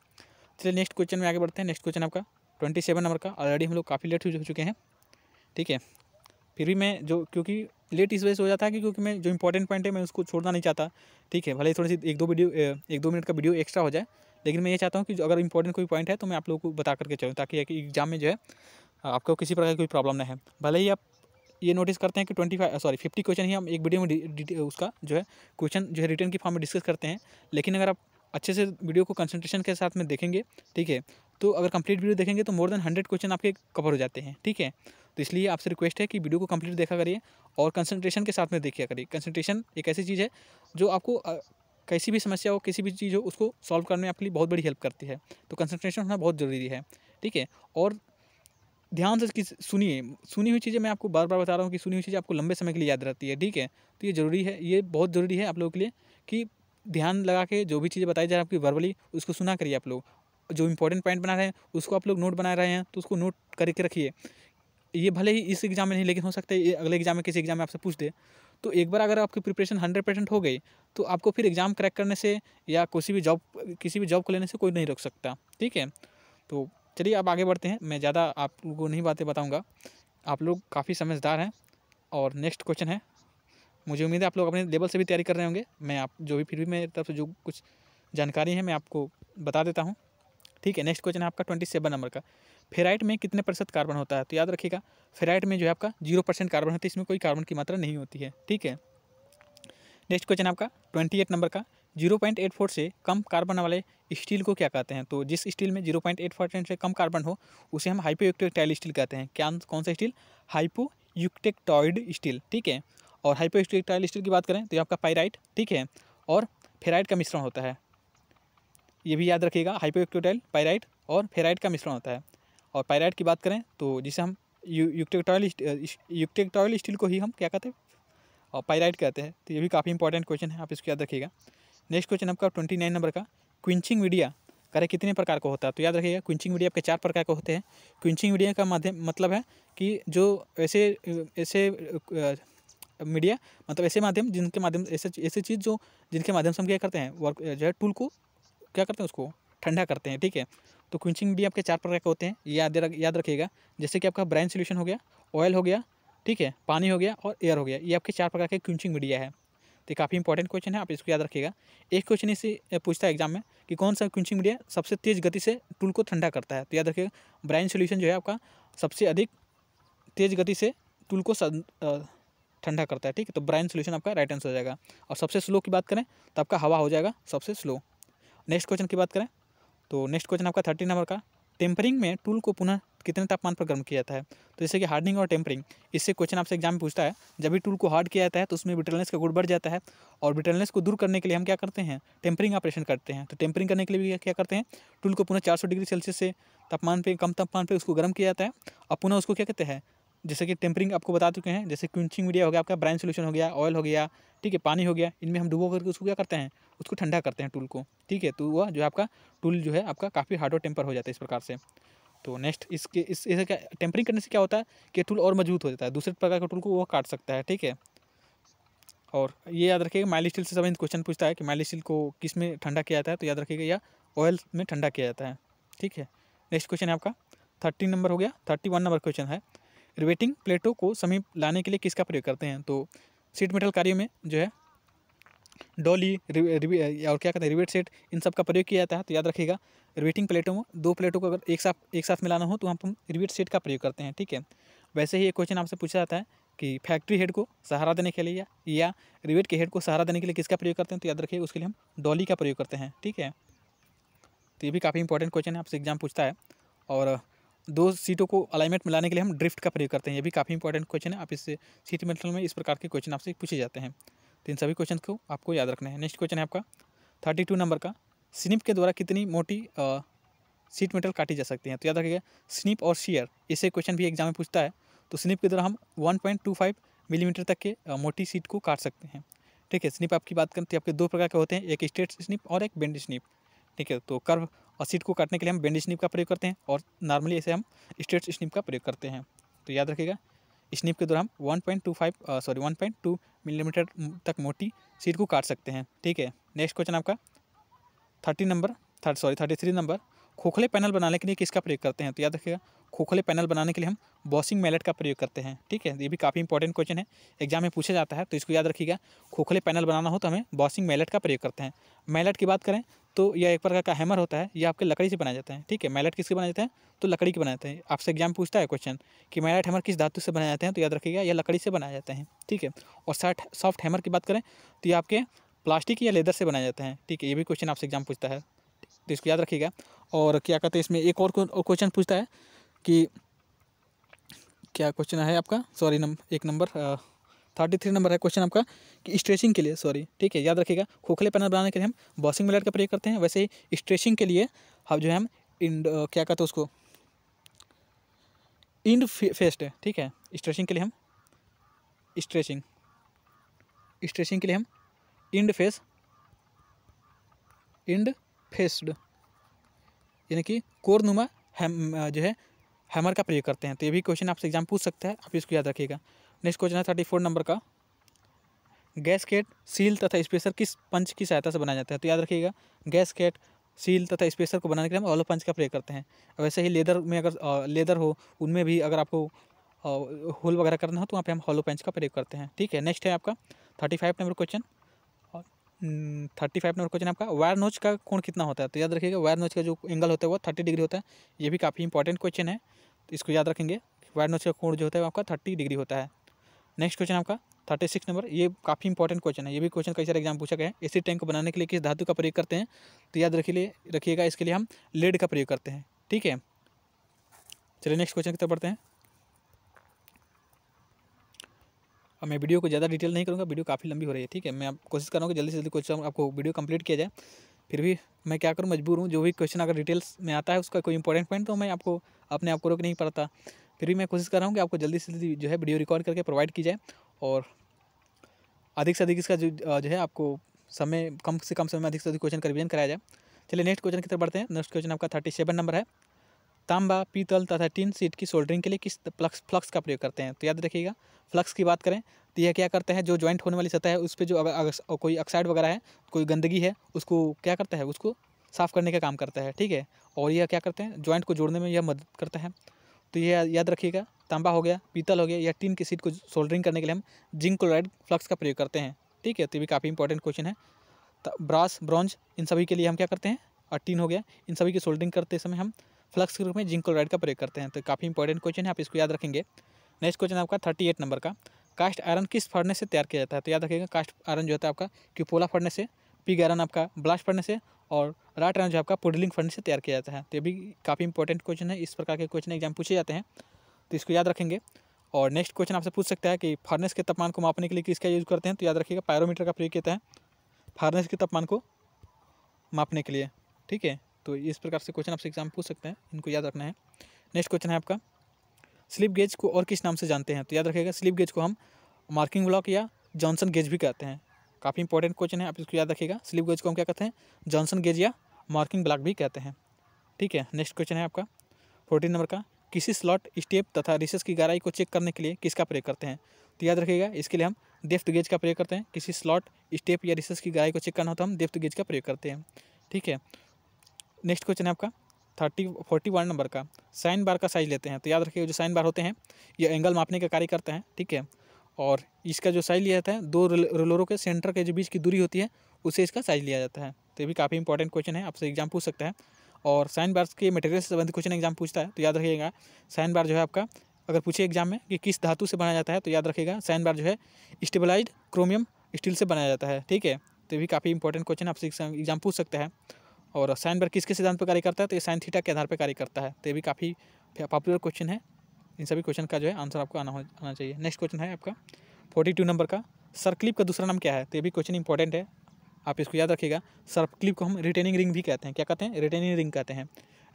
चलिए नेक्स्ट क्वेश्चन में आगे बढ़ते हैं नेक्स्ट क्वेश्चन आपका ट्वेंटी सेवन नंबर का ऑलरेडी हम लोग काफ़ी लेट हो चुके हैं ठीक है फिर भी मैं जो क्योंकि लेट इस वजह से हो जाता है कि क्योंकि मैं जो इंपॉर्टेंट पॉइंट है मैं उसको छोड़ना नहीं चाहता ठीक है भले ही थोड़ी सी एक दो वीडियो एक दो मिनट का वीडियो एक्स्ट्रा हो जाए लेकिन मैं ये चाहता हूँ कि अगर इंपॉर्टेंट कोई पॉइंट है तो मैं आप लोगों को बता करके चलूँ ताकि एग्जाम में जो है आपको किसी प्रकार की कोई प्रॉब्लम ना है भले ही आप ये नोटिस करते हैं कि twenty five sorry fifty question ही हम एक वीडियो में उसका जो है क्वेश्चन जो है रिटर्न की फॉर्म में डिस्कस करते हैं लेकिन अगर आप अच्छे से वीडियो को कंसंट्रेशन के साथ में देखेंगे ठीक है तो अगर कंप्लीट वीडियो देखेंगे तो मोर देन हंड्रेड क्वेश्चन आपके कवर हो जाते हैं ठीक है तो इसलिए आपसे रिक्वेस्ट है कि वीडियो को कंप्लीट देखा करिए और कंसंट्रेशन के साथ में देखिए करिए कंसंट्रेशन एक ऐसी चीज़ है जो आपको कैसी भी समस्या हो किसी भी चीज़ हो उसको सॉल्व करने में आपके लिए बहुत बड़ी हेल्प करती है तो कंसंट्रेशन होना बहुत ज़रूरी है ठीक है और ध्यान से सुनिए सुनी हुई चीज़ें मैं आपको बार बार बता रहा हूँ कि सुनी हुई चीज़ें आपको लंबे समय के लिए याद रहती है ठीक है तो ये ज़रूरी है ये बहुत ज़रूरी है आप लोगों के लिए कि ध्यान लगा के जो भी चीज़ें बताई जा रही है आपकी वर्बली उसको सुना करिए आप लोग जो इंपॉर्टेंट पॉइंट बना रहे हैं उसको आप लोग नोट बना रहे हैं तो उसको नोट करके रखिए ये भले ही इस एग्ज़ाम में नहीं लेकिन हो सकता है ये अगले एग्ज़ाम में किसी एग्ज़ाम में आपसे पूछ दे तो एक बार अगर आपकी प्रिपरेशन हंड्रेड परसेंट हो गई तो आपको फिर एग्ज़ाम क्रैक करने से या किसी भी जॉब किसी भी जॉब को लेने से कोई नहीं रोक सकता ठीक है तो चलिए आप आगे बढ़ते हैं मैं ज़्यादा आप लोगों को नहीं बातें बताऊँगा आप लोग काफ़ी समझदार हैं और नेक्स्ट क्वेश्चन है मुझे उम्मीद है आप लोग अपने लेवल से भी तैयारी कर रहे होंगे मैं आप जो भी फिर भी मेरी तरफ से जो कुछ जानकारी है मैं आपको बता देता हूँ ठीक है नेक्स्ट क्वेश्चन है आपका ट्वेंटी सेवन नंबर का फेराइट में कितने प्रतिशत कार्बन होता है तो याद रखिएगा फेराइट में जो है आपका जीरो परसेंट कार्बन होता है इसमें कोई कार्बन की मात्रा नहीं होती है ठीक है नेक्स्ट क्वेश्चन आपका ट्वेंटी एट नंबर का जीरो पॉइंट एट फोर से कम कार्बन वाले स्टील को क्या कहते हैं तो जिस स्टील में जीरो पॉइंट एट परसेंट से कम कार्बन हो उसे हम हाइपोइक्टेक्टाइल स्टील कहते हैं क्या कौन सा स्टील हाइपोइक्टेक्टॉइड स्टील ठीक है और हाइपोइक्टेक्टाइल स्टील की बात करें तो ये आपका पाइराइट ठीक है और फेराइट का मिश्रण होता है ये भी याद रखिएगा हाइपोइक्टोटाइल पाइराइट और फेराइट का मिश्रण होता है और पायराइट की बात करें तो जिसे हम यू यूक्टेक्टॉयल स्टील को ही हम क्या कहते हैं और पायराइट कहते हैं तो ये भी काफ़ी इंपॉर्टेंट क्वेश्चन है आप इसको याद रखिएगा नेक्स्ट क्वेश्चन आपका ट्वेंटी नाइन नंबर का क्विंचिंग मीडिया करें कितने प्रकार का होता है तो याद रखिएगा क्विंचिंग मीडिया आपके चार प्रकार के होते हैं क्विंचिंग मीडिया का माध्यम मतलब है कि जो ऐसे ऐसे मीडिया मतलब ऐसे माध्यम जिनके माध्यम ऐसे ऐसे चीज़ जो जिनके माध्यम से हम क्या करते हैं वर्क जो है टूल को क्या करते हैं उसको ठंडा करते हैं ठीक है तो क्विंचिंग भी आपके चार प्रकार के होते हैं याद रख याद रखिएगा जैसे कि आपका ब्राइन सोल्यूशन हो गया ऑयल हो गया ठीक है पानी हो गया और एयर हो गया ये आपके चार प्रकार के क्विंचिंग मीडिया है तो काफ़ी इंपॉर्टेंट क्वेश्चन है आप इसको याद रखिएगा एक क्वेश्चन इसे पूछता है एग्जाम में कि कौन सा क्विंचिंग मीडिया सबसे तेज़ गति से टूल को ठंडा करता है तो याद रखिएगा ब्राइन सोल्यूशन जो है आपका सबसे अधिक तेज़ गति से टूल को ठंडा करता है ठीक है तो ब्राइन सोल्यूशन आपका राइट आंसर हो जाएगा और सबसे स्लो की बात करें तो आपका हवा हो जाएगा सबसे स्लो नेक्स्ट क्वेश्चन की बात करें तो नेक्स्ट क्वेश्चन आपका थर्टी नंबर का टेम्परिंग में टूल को पुनः कितने तापमान पर गर्म किया जाता है तो जैसे कि हार्डनिंग और टेम्परिंग इससे क्वेश्चन आपसे एग्जाम में पूछता है जब भी टूल को हार्ड किया जाता है तो उसमें ब्रिटलनेस का गुड़ बढ़ जाता है और ब्रिटलनेस को दूर करने के लिए हम क्या करते हैं टेम्परिंग ऑपरेशन करते हैं तो टेम्परिंग करने के लिए भी क्या करते हैं टूल को पुनः चार डिग्री सेल्सियस से तापमान पर कम तापमान पर उसको गर्म किया जाता है और पुनः उसको क्या कहते हैं जैसे कि टेम्परिंग आपको बता चुके हैं जैसे क्विंचिंग मीडिया हो गया आपका ब्राइन सोल्यूशन हो गया ऑयल हो गया ठीक है पानी हो गया इनमें हम डुबो करके उसको क्या करते हैं उसको ठंडा करते हैं टूल को ठीक है तो वह जो आपका टूल जो है आपका काफ़ी हार्ड और टेम्पर हो जाता है इस प्रकार से तो नेक्स्ट इसके इस इसे क्या टेम्परिंग करने से क्या होता है कि टूल और मजबूत हो जाता है दूसरे प्रकार का टूल को वो काट सकता है ठीक है और ये याद रखिएगा माइल स्टील से संबंधित क्वेश्चन पूछता है कि माइल स्टील को किस में ठंडा किया जाता है तो याद रखिएगा या ऑयल में ठंडा किया जाता है ठीक है नेक्स्ट क्वेश्चन है आपका थर्टी नंबर हो गया थर्टी वन नंबर क्वेश्चन है रिवेटिंग प्लेटों को समीप लाने के लिए किसका प्रयोग करते हैं तो सीट मेटल कार्यों में जो है डॉली और क्या कहते हैं रिवेट सेट इन सब का प्रयोग किया जाता है तो याद रखिएगा रिवेटिंग प्लेटों में दो प्लेटों को अगर एक साथ एक साथ मिलाना हो तो हम रिवेट सेट का प्रयोग करते हैं ठीक है वैसे ही एक क्वेश्चन आपसे पूछा जाता है कि फैक्ट्री हेड को सहारा देने के लिए या रिवेट के हेड को सहारा देने के लिए किसका प्रयोग करते हैं तो याद रखिए उसके लिए हम डॉली का प्रयोग करते हैं ठीक है तो ये भी काफ़ी इंपॉर्टेंट क्वेश्चन है आपसे एग्जाम पूछता है और दो सीटों को अलाइनमेंट में लाने के लिए हम ड्रिफ्ट का प्रयोग करते हैं ये भी काफ़ी इंपॉर्टेंट क्वेश्चन है आप इससे सीट मेटल में इस प्रकार के क्वेश्चन आपसे पूछे जाते हैं तो इन सभी क्वेश्चन को आपको याद रखना है नेक्स्ट क्वेश्चन है आपका थर्टी टू नंबर का स्निप के द्वारा कितनी मोटी आ, सीट मेटल काटी जा सकती है तो याद रखिएगा स्निप और शेयर इसे क्वेश्चन भी एग्जाम में पूछता है तो स्निप के द्वारा हम वन मिलीमीटर mm तक के मोटी सीट को काट सकते हैं ठीक है स्निप आपकी बात करें तो आपके दो प्रकार के होते हैं एक स्ट्रेट स्निप और एक बेंड स्निप ठीक है तो कर्व और सीट को काटने के लिए हम बैंडेज स्निप का प्रयोग करते हैं और नॉर्मली ऐसे हम स्ट्रेट स्निप का प्रयोग करते हैं तो याद रखिएगा स्निप के दौरान हम फाइव सॉरी 1.2 मिलीमीटर तक मोटी सीट को काट सकते हैं ठीक है नेक्स्ट क्वेश्चन आपका थर्टी नंबर थर्ड सॉरी थर्टी थ्री नंबर खोखले पैनल बनाने के लिए किसका प्रयोग करते हैं तो याद रखिएगा खोखले पैनल बनाने के लिए हम बॉसिंग मैलेट का प्रयोग करते हैं ठीक है ये भी काफ़ी इंपॉर्टेंट क्वेश्चन है एग्जाम में पूछा जाता है तो इसको याद रखिएगा खोखले पैनल बनाना हो तो हमें बॉसिंग मैलेट का प्रयोग करते हैं मैलेट की बात करें तो यह एक प्रकार का हैमर होता है यह आपके लकड़ी से बनाया जाता है ठीक है मैलेट किसके बनाए जाते हैं तो लकड़ी के बनाए जाते हैं आपसे एग्जाम पूछता है क्वेश्चन कि मैलेट हैमर किस धातु से बनाए जाते हैं तो याद रखिएगा यह लकड़ी से बनाए जाते हैं ठीक है और साठ सॉफ्ट हैमर की बात करें तो ये आपके प्लास्टिक या लेदर से बनाए जाते हैं ठीक है ये भी क्वेश्चन आपसे एग्जाम पूछता है तो इसको याद रखिएगा और क्या कहते हैं इसमें एक और क्वेश्चन पूछता है कि क्या क्वेश्चन है आपका सॉरी नंबर एक नंबर थर्टी थ्री नंबर है क्वेश्चन आपका कि स्ट्रेचिंग के लिए सॉरी ठीक है याद रखिएगा खोखले पैनल बनाने के लिए हम बॉसिंग मिलर का प्रयोग करते हैं वैसे ही स्ट्रेचिंग के लिए हम जो है हम इंड क्या कहते हैं उसको इंड फेस्ट है ठीक है स्ट्रेचिंग के लिए हम स्ट्रेचिंग स्ट्रेचिंग के लिए हम इंड फेस इंड फेस्ड यानी कि कोरनुमा हैम जो है हैमर का प्रयोग करते हैं तो ये भी क्वेश्चन आपसे एग्जाम पूछ सकता है आप इसको याद रखिएगा नेक्स्ट क्वेश्चन है थर्टी फोर नंबर का गैसकेट सील तथा स्पेसर किस पंच की सहायता से बनाया जाता है तो याद रखिएगा गैसकेट सील तथा स्पेसर को बनाने के लिए हम ऑलो पंच का प्रयोग करते हैं वैसे ही लेदर में अगर लेदर हो उनमें भी अगर आपको होल वगैरह करना हो तो वहाँ पे हम हॉलो पेंच का प्रयोग करते हैं ठीक है नेक्स्ट है आपका thirty five number question thirty five number question आपका वायर नोच का कोण कितना होता है तो याद रखिएगा वायर नोच का जो एंगल होता है वो थर्टी डिग्री होता है ये भी काफ़ी इंपॉर्टेंट क्वेश्चन है तो इसको याद रखेंगे वायर नोच का कोण जो होता है आपका थर्टी डिग्री होता है नेक्स्ट क्वेश्चन आपका थर्टी सिक्स नंबर ये काफ़ी इंपॉर्टेंट क्वेश्चन है ये भी क्वेश्चन कई सारे एग्जाम पूछा गया है एसी टैंक को बनाने के लिए किस धातु का प्रयोग करते हैं तो याद रखिए रखिएगा इसके लिए हम लेड का प्रयोग करते हैं ठीक है चलिए नेक्स्ट क्वेश्चन की तरफ बढ़ते हैं अब मैं वीडियो को ज़्यादा डिटेल नहीं करूँगा वीडियो काफ़ी लंबी हो रही है ठीक है मैं आप कोशिश कर रहा हूँ कि जल्दी से जल्दी क्वेश्चन आपको वीडियो कंप्लीट किया जाए फिर भी मैं क्या करूँ मजबूर हूँ जो भी क्वेश्चन अगर डिटेल्स में आता है उसका कोई इंपॉर्टेंट पॉइंट तो मैं आपको अपने आप को रोक नहीं पड़ता फिर भी मैं कोशिश कर रहा हूँ कि आपको जल्दी से जल्दी जो है वीडियो रिकॉर्ड करके प्रोवाइड की जाए और अधिक से अधिक इसका जो जो है आपको समय कम से कम समय में अधिक से अधिक क्वेश्चन का रिविजन कराया जाए चलिए नेक्स्ट क्वेश्चन की तरफ बढ़ते हैं नेक्स्ट क्वेश्चन आपका थर्टी सेवन नंबर है तांबा पीतल तथा टीन सीट की सोल्डरिंग के लिए किस फ्लक्स फ्लक्स का प्रयोग करते हैं तो याद रखिएगा फ्लक्स की बात करें तो यह क्या करते हैं जो ज्वाइंट होने वाली सतह है उस पर जो अगर कोई ऑक्साइड वगैरह है कोई गंदगी है उसको क्या करता है उसको साफ़ करने का काम करता है ठीक है और यह क्या करते हैं ज्वाइंट को जोड़ने में यह मदद करता है तो यह याद रखिएगा तांबा हो गया पीतल हो गया या टीन की सीट को सोल्डरिंग करने के लिए हम जिंक क्लोराइड फ्लक्स का प्रयोग करते हैं ठीक है तो ये भी काफ़ी इंपॉर्टेंट क्वेश्चन है ब्रास ब्रॉन्ज इन सभी के लिए हम क्या करते हैं और टीन हो गया इन सभी की सोल्डरिंग करते समय हम फ्लक्स के रूप में जिंक क्लोराइड का प्रयोग करते हैं तो काफ़ी इंपॉर्टेंट क्वेश्चन है आप इसको याद रखेंगे नेक्स्ट क्वेश्चन आपका थर्टी एट नंबर का कास्ट आयरन किस फड़ने से तैयार किया जाता है तो याद रखिएगा कास्ट आयरन जो होता है आपका क्यूपोला फड़ने से पिग आयरन आपका ब्लास्ट फड़ने से और राट आयरन जो आपका पुडलिंग फड़ने से तैयार किया जाता है तो ये भी काफ़ी इंपॉर्टेंट क्वेश्चन है इस प्रकार के क्वेश्चन एग्जाम पूछे जाते हैं तो इसको याद रखेंगे और नेक्स्ट क्वेश्चन आपसे पूछ सकता है कि फार्नेस के तापमान को मापने के लिए किसका यूज़ करते हैं तो याद रखिएगा पायरोमीटर का प्रयोग किया है फार्नेस के तापमान को मापने के लिए ठीक है तो इस प्रकार से क्वेश्चन आपसे एग्जाम पूछ सकते हैं इनको याद रखना है नेक्स्ट क्वेश्चन है आपका स्लिप गेज को और किस नाम से जानते हैं तो याद रखिएगा स्लिप गेज को हम मार्किंग ब्लॉक या जॉनसन गेज भी कहते हैं काफ़ी इंपॉर्टेंट क्वेश्चन है आप इसको याद रखिएगा स्लिप गेज को हम क्या कहते हैं जॉनसन गेज या मार्किंग ब्लॉक भी कहते हैं ठीक है नेक्स्ट क्वेश्चन है आपका फोर्टीन नंबर का किसी स्लॉट स्टेप तथा रिसेस की गहराई को चेक करने के लिए किसका प्रयोग करते हैं तो याद रखिएगा इसके लिए हम डेफ्थ गेज का प्रयोग करते हैं किसी स्लॉट स्टेप या रिसेस की गहराई को चेक करना हो तो हम डेफ्थ गेज का प्रयोग करते हैं ठीक है नेक्स्ट क्वेश्चन है आपका थर्टी फोर्टी वन नंबर का साइन बार का साइज लेते हैं तो याद रखिए जो साइन बार होते हैं ये एंगल मापने का कार्य करते हैं ठीक है और इसका जो साइज लिया जाता है दो रोलरों के सेंटर के जो बीच की दूरी होती है उसे इसका साइज लिया जाता है तो ये भी काफ़ी इंपॉर्टेंट क्वेश्चन है आपसे एग्जाम पूछ सकता है और साइन बार के मटेरियल से संबंधित क्वेश्चन एग्जाम पूछता है तो याद रखिएगा साइन बार जो है आपका अगर पूछे एग्जाम में कि किस धातु से बनाया जाता है तो याद रखिएगा साइन बार जो है स्टेबलाइज क्रोमियम स्टील से बनाया जाता है ठीक है तो ये भी काफ़ी इंपॉर्टेंट क्वेश्चन आपसे एग्जाम पूछ सकता है और साइन बार किसके सिद्धांत पर कार्य करता है तो ये साइन थीटा के आधार पर कार्य करता है तो ये भी काफ़ी पॉपुलर क्वेश्चन है इन सभी क्वेश्चन का जो है आंसर आपको आना हो आना चाहिए नेक्स्ट क्वेश्चन है आपका फोर्टी टू नंबर का सरक्लिप का दूसरा नाम क्या है तो ये भी क्वेश्चन इंपॉर्टेंट है आप इसको याद रखिएगा सर्क्लिप को हम रिटेनिंग रिंग भी कहते हैं क्या कहते हैं रिटेनिंग रिंग कहते हैं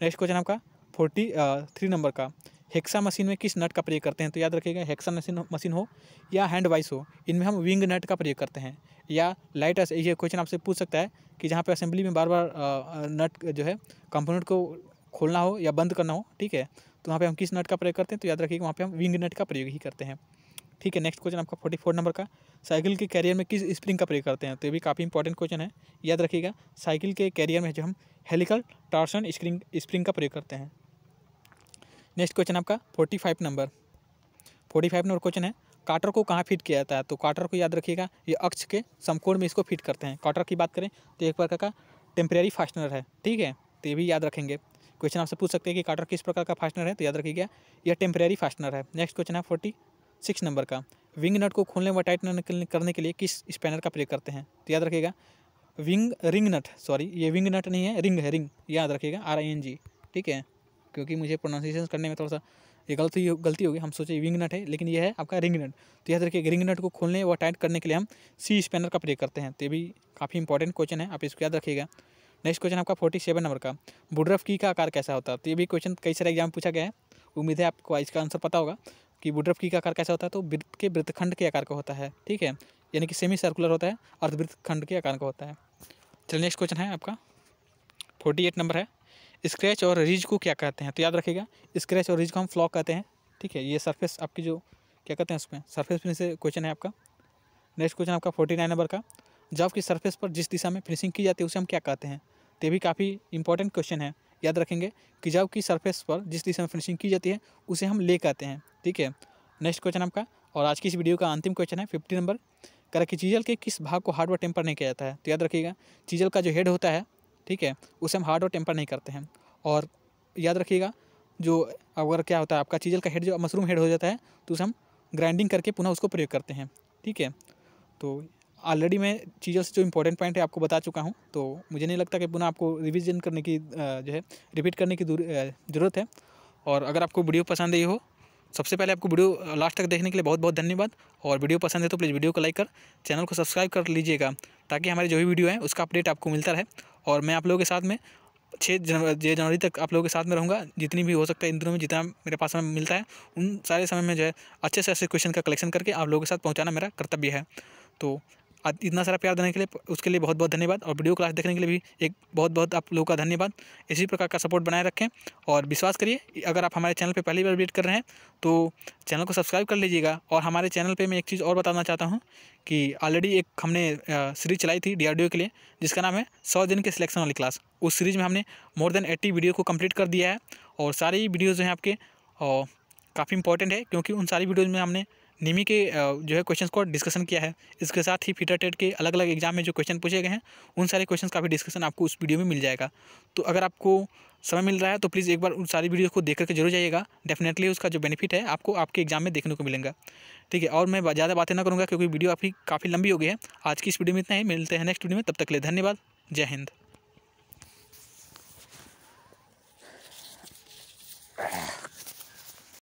नेक्स्ट क्वेश्चन आपका फोर्टी थ्री नंबर का हेक्सा मशीन में किस नट का प्रयोग करते हैं तो याद रखिएगा हेक्सा मशीन मशीन हो या हैंड वाइस हो इनमें हम विंग नट का प्रयोग करते हैं या लाइट ये क्वेश्चन आपसे पूछ सकता है कि जहाँ पे असेंबली में बार बार नट जो है कंपोनेंट को खोलना हो या बंद करना हो ठीक है तो वहाँ पर हम किस नट का प्रयोग करते हैं तो याद रखिएगा वहाँ पर हम विंग नट का प्रयोग ही करते हैं ठीक है नेक्स्ट क्वेश्चन आपका फोर्टी फोर नंबर का साइकिल के कैरियर में किस स्प्रिंग का प्रयोग करते हैं तो ये भी काफ़ी इंपॉर्टेंट क्वेश्चन है याद रखिएगा साइकिल के कैरियर में जो हम हेलिकल टार्सन स्प्रिंग स्प्रिंग का प्रयोग करते हैं नेक्स्ट क्वेश्चन आपका forty five number forty five number question है काटर को कहाँ फिट किया जाता है तो काटर को याद रखिएगा ये अक्ष के समकोण में इसको फिट करते हैं काटर की बात करें तो एक प्रकार का टेम्प्रेरी फास्टनर है ठीक है तो ये भी याद रखेंगे क्वेश्चन आपसे पूछ सकते हैं कि काटर किस प्रकार का फास्टनर है तो याद रखिएगा यह टेम्प्रेरी फास्टनर है नेक्स्ट क्वेश्चन है फोर्टी सिक्स नंबर का विंग नट को खोलने व टाइट करने के लिए किस स्पैनर का प्रयोग करते हैं तो याद रखिएगा विंग रिंग नट सॉरी ये विंग नट नहीं है रिंग है रिंग याद रखिएगा आर आई एन जी ठीक है क्योंकि मुझे प्रोनाउंसिएशन करने में थोड़ा सा ये गलती गलती होगी हम सोचे विंग नट है लेकिन ये है आपका रिंग नट तो याद रखिए रिंग नट को खोलने व टाइट करने के लिए हम सी स्पेनर का प्रयोग करते हैं तो ये भी काफ़ी इंपॉर्टेंट क्वेश्चन है आप इसको याद रखिएगा नेक्स्ट क्वेश्चन आपका फोर्टी सेवन नंबर का बुड्रफ की का आकार कैसा होता है तो ये भी क्वेश्चन कई सारे एग्जाम पूछा गया है उम्मीद है आपको इसका आंसर पता होगा कि बुड्रफ की का आकार कैसा होता है तो वृत्त के वृत्तखंड के आकार का होता है ठीक है यानी कि सेमी सर्कुलर होता है अर्धवृत्तखंड खंड के आकार का होता है चलिए नेक्स्ट क्वेश्चन है आपका फोर्टी एट नंबर है स्क्रैच और रिज को क्या कहते हैं तो याद रखिएगा स्क्रैच और रिज को हम फ्लॉक कहते हैं ठीक है ये सरफेस आपकी जो क्या कहते हैं उसमें सरफेस फिनिश क्वेश्चन है आपका नेक्स्ट क्वेश्चन आपका फोर्टी नाइन नंबर का जब की सर्फेस पर जिस दिशा में फिनिशिंग की जाती है उसे हम क्या कहते हैं तो ये भी काफ़ी इंपॉर्टेंट क्वेश्चन है याद रखेंगे कि जब की सर्फेस पर जिस दिशा में फिनिशिंग की जाती है उसे हम ले कहते हैं ठीक है नेक्स्ट क्वेश्चन आपका और आज की इस वीडियो का अंतिम क्वेश्चन है फिफ्टी नंबर करा कि चीजल के किस भाग को हार्डवेयर टेम्पर नहीं किया जाता है तो याद रखिएगा चीजल का जो हेड होता है ठीक है उसे हम हार्ड और टेम्पर नहीं करते हैं और याद रखिएगा जो अगर क्या होता है आपका चीजल का हेड जो मशरूम हेड हो जाता है तो उसे हम ग्राइंडिंग करके पुनः उसको प्रयोग करते हैं ठीक है तो ऑलरेडी मैं चीज़ों से जो इम्पोर्टेंट पॉइंट है आपको बता चुका हूँ तो मुझे नहीं लगता कि पुनः आपको रिविजन करने की जो है रिपीट करने की ज़रूरत है और अगर आपको वीडियो पसंद आई हो सबसे पहले आपको वीडियो लास्ट तक देखने के लिए बहुत बहुत धन्यवाद और वीडियो पसंद है तो प्लीज़ वीडियो को लाइक कर चैनल को सब्सक्राइब कर लीजिएगा ताकि हमारे जो भी वीडियो है उसका अपडेट आपको मिलता रहे और मैं आप लोगों के साथ में छः जनवरी छः जनवरी तक आप लोगों के साथ में रहूँगा जितनी भी हो सकता है इन दिनों में जितना मेरे पास समय मिलता है उन सारे समय में जो है अच्छे से अच्छे क्वेश्चन का कलेक्शन करके आप लोगों के साथ पहुँचाना मेरा कर्तव्य है तो इतना सारा प्यार देने के लिए उसके लिए बहुत बहुत धन्यवाद और वीडियो क्लास देखने के लिए भी एक बहुत बहुत आप लोगों का धन्यवाद इसी प्रकार का सपोर्ट बनाए रखें और विश्वास करिए अगर आप हमारे चैनल पर पहली बार अपडेट कर रहे हैं तो चैनल को सब्सक्राइब कर लीजिएगा और हमारे चैनल पर मैं एक चीज़ और बताना चाहता हूँ कि ऑलरेडी एक हमने सीरीज चलाई थी डी के लिए जिसका नाम है सौ दिन के सिलेक्शन वाली क्लास उस सीरीज़ में हमने मोर देन एट्टी वीडियो को कम्प्लीट कर दिया है और सारी वीडियोज़ हैं आपके और काफ़ी इंपॉर्टेंट है क्योंकि उन सारी वीडियोज़ में हमने निमी के जो है क्वेश्चन को डिस्कशन किया है इसके साथ ही फीटर टेट के अलग अलग एग्जाम में जो क्वेश्चन पूछे गए हैं उन सारे क्वेश्चन का भी डिस्कशन आपको उस वीडियो में मिल जाएगा तो अगर आपको समय मिल रहा है तो प्लीज़ एक बार उन सारी वीडियो को देख करके जरूर जाइएगा डेफिनेटली उसका जो बेनिफिट है आपको आपके एग्जाम में देखने को मिलेगा ठीक है और मैं ज़्यादा बातें ना करूँगा क्योंकि वीडियो आपकी काफ़ी लंबी हो गई है आज की इस वीडियो में इतना ही मिलते हैं नेक्स्ट वीडियो में तब तक के लिए धन्यवाद जय हिंद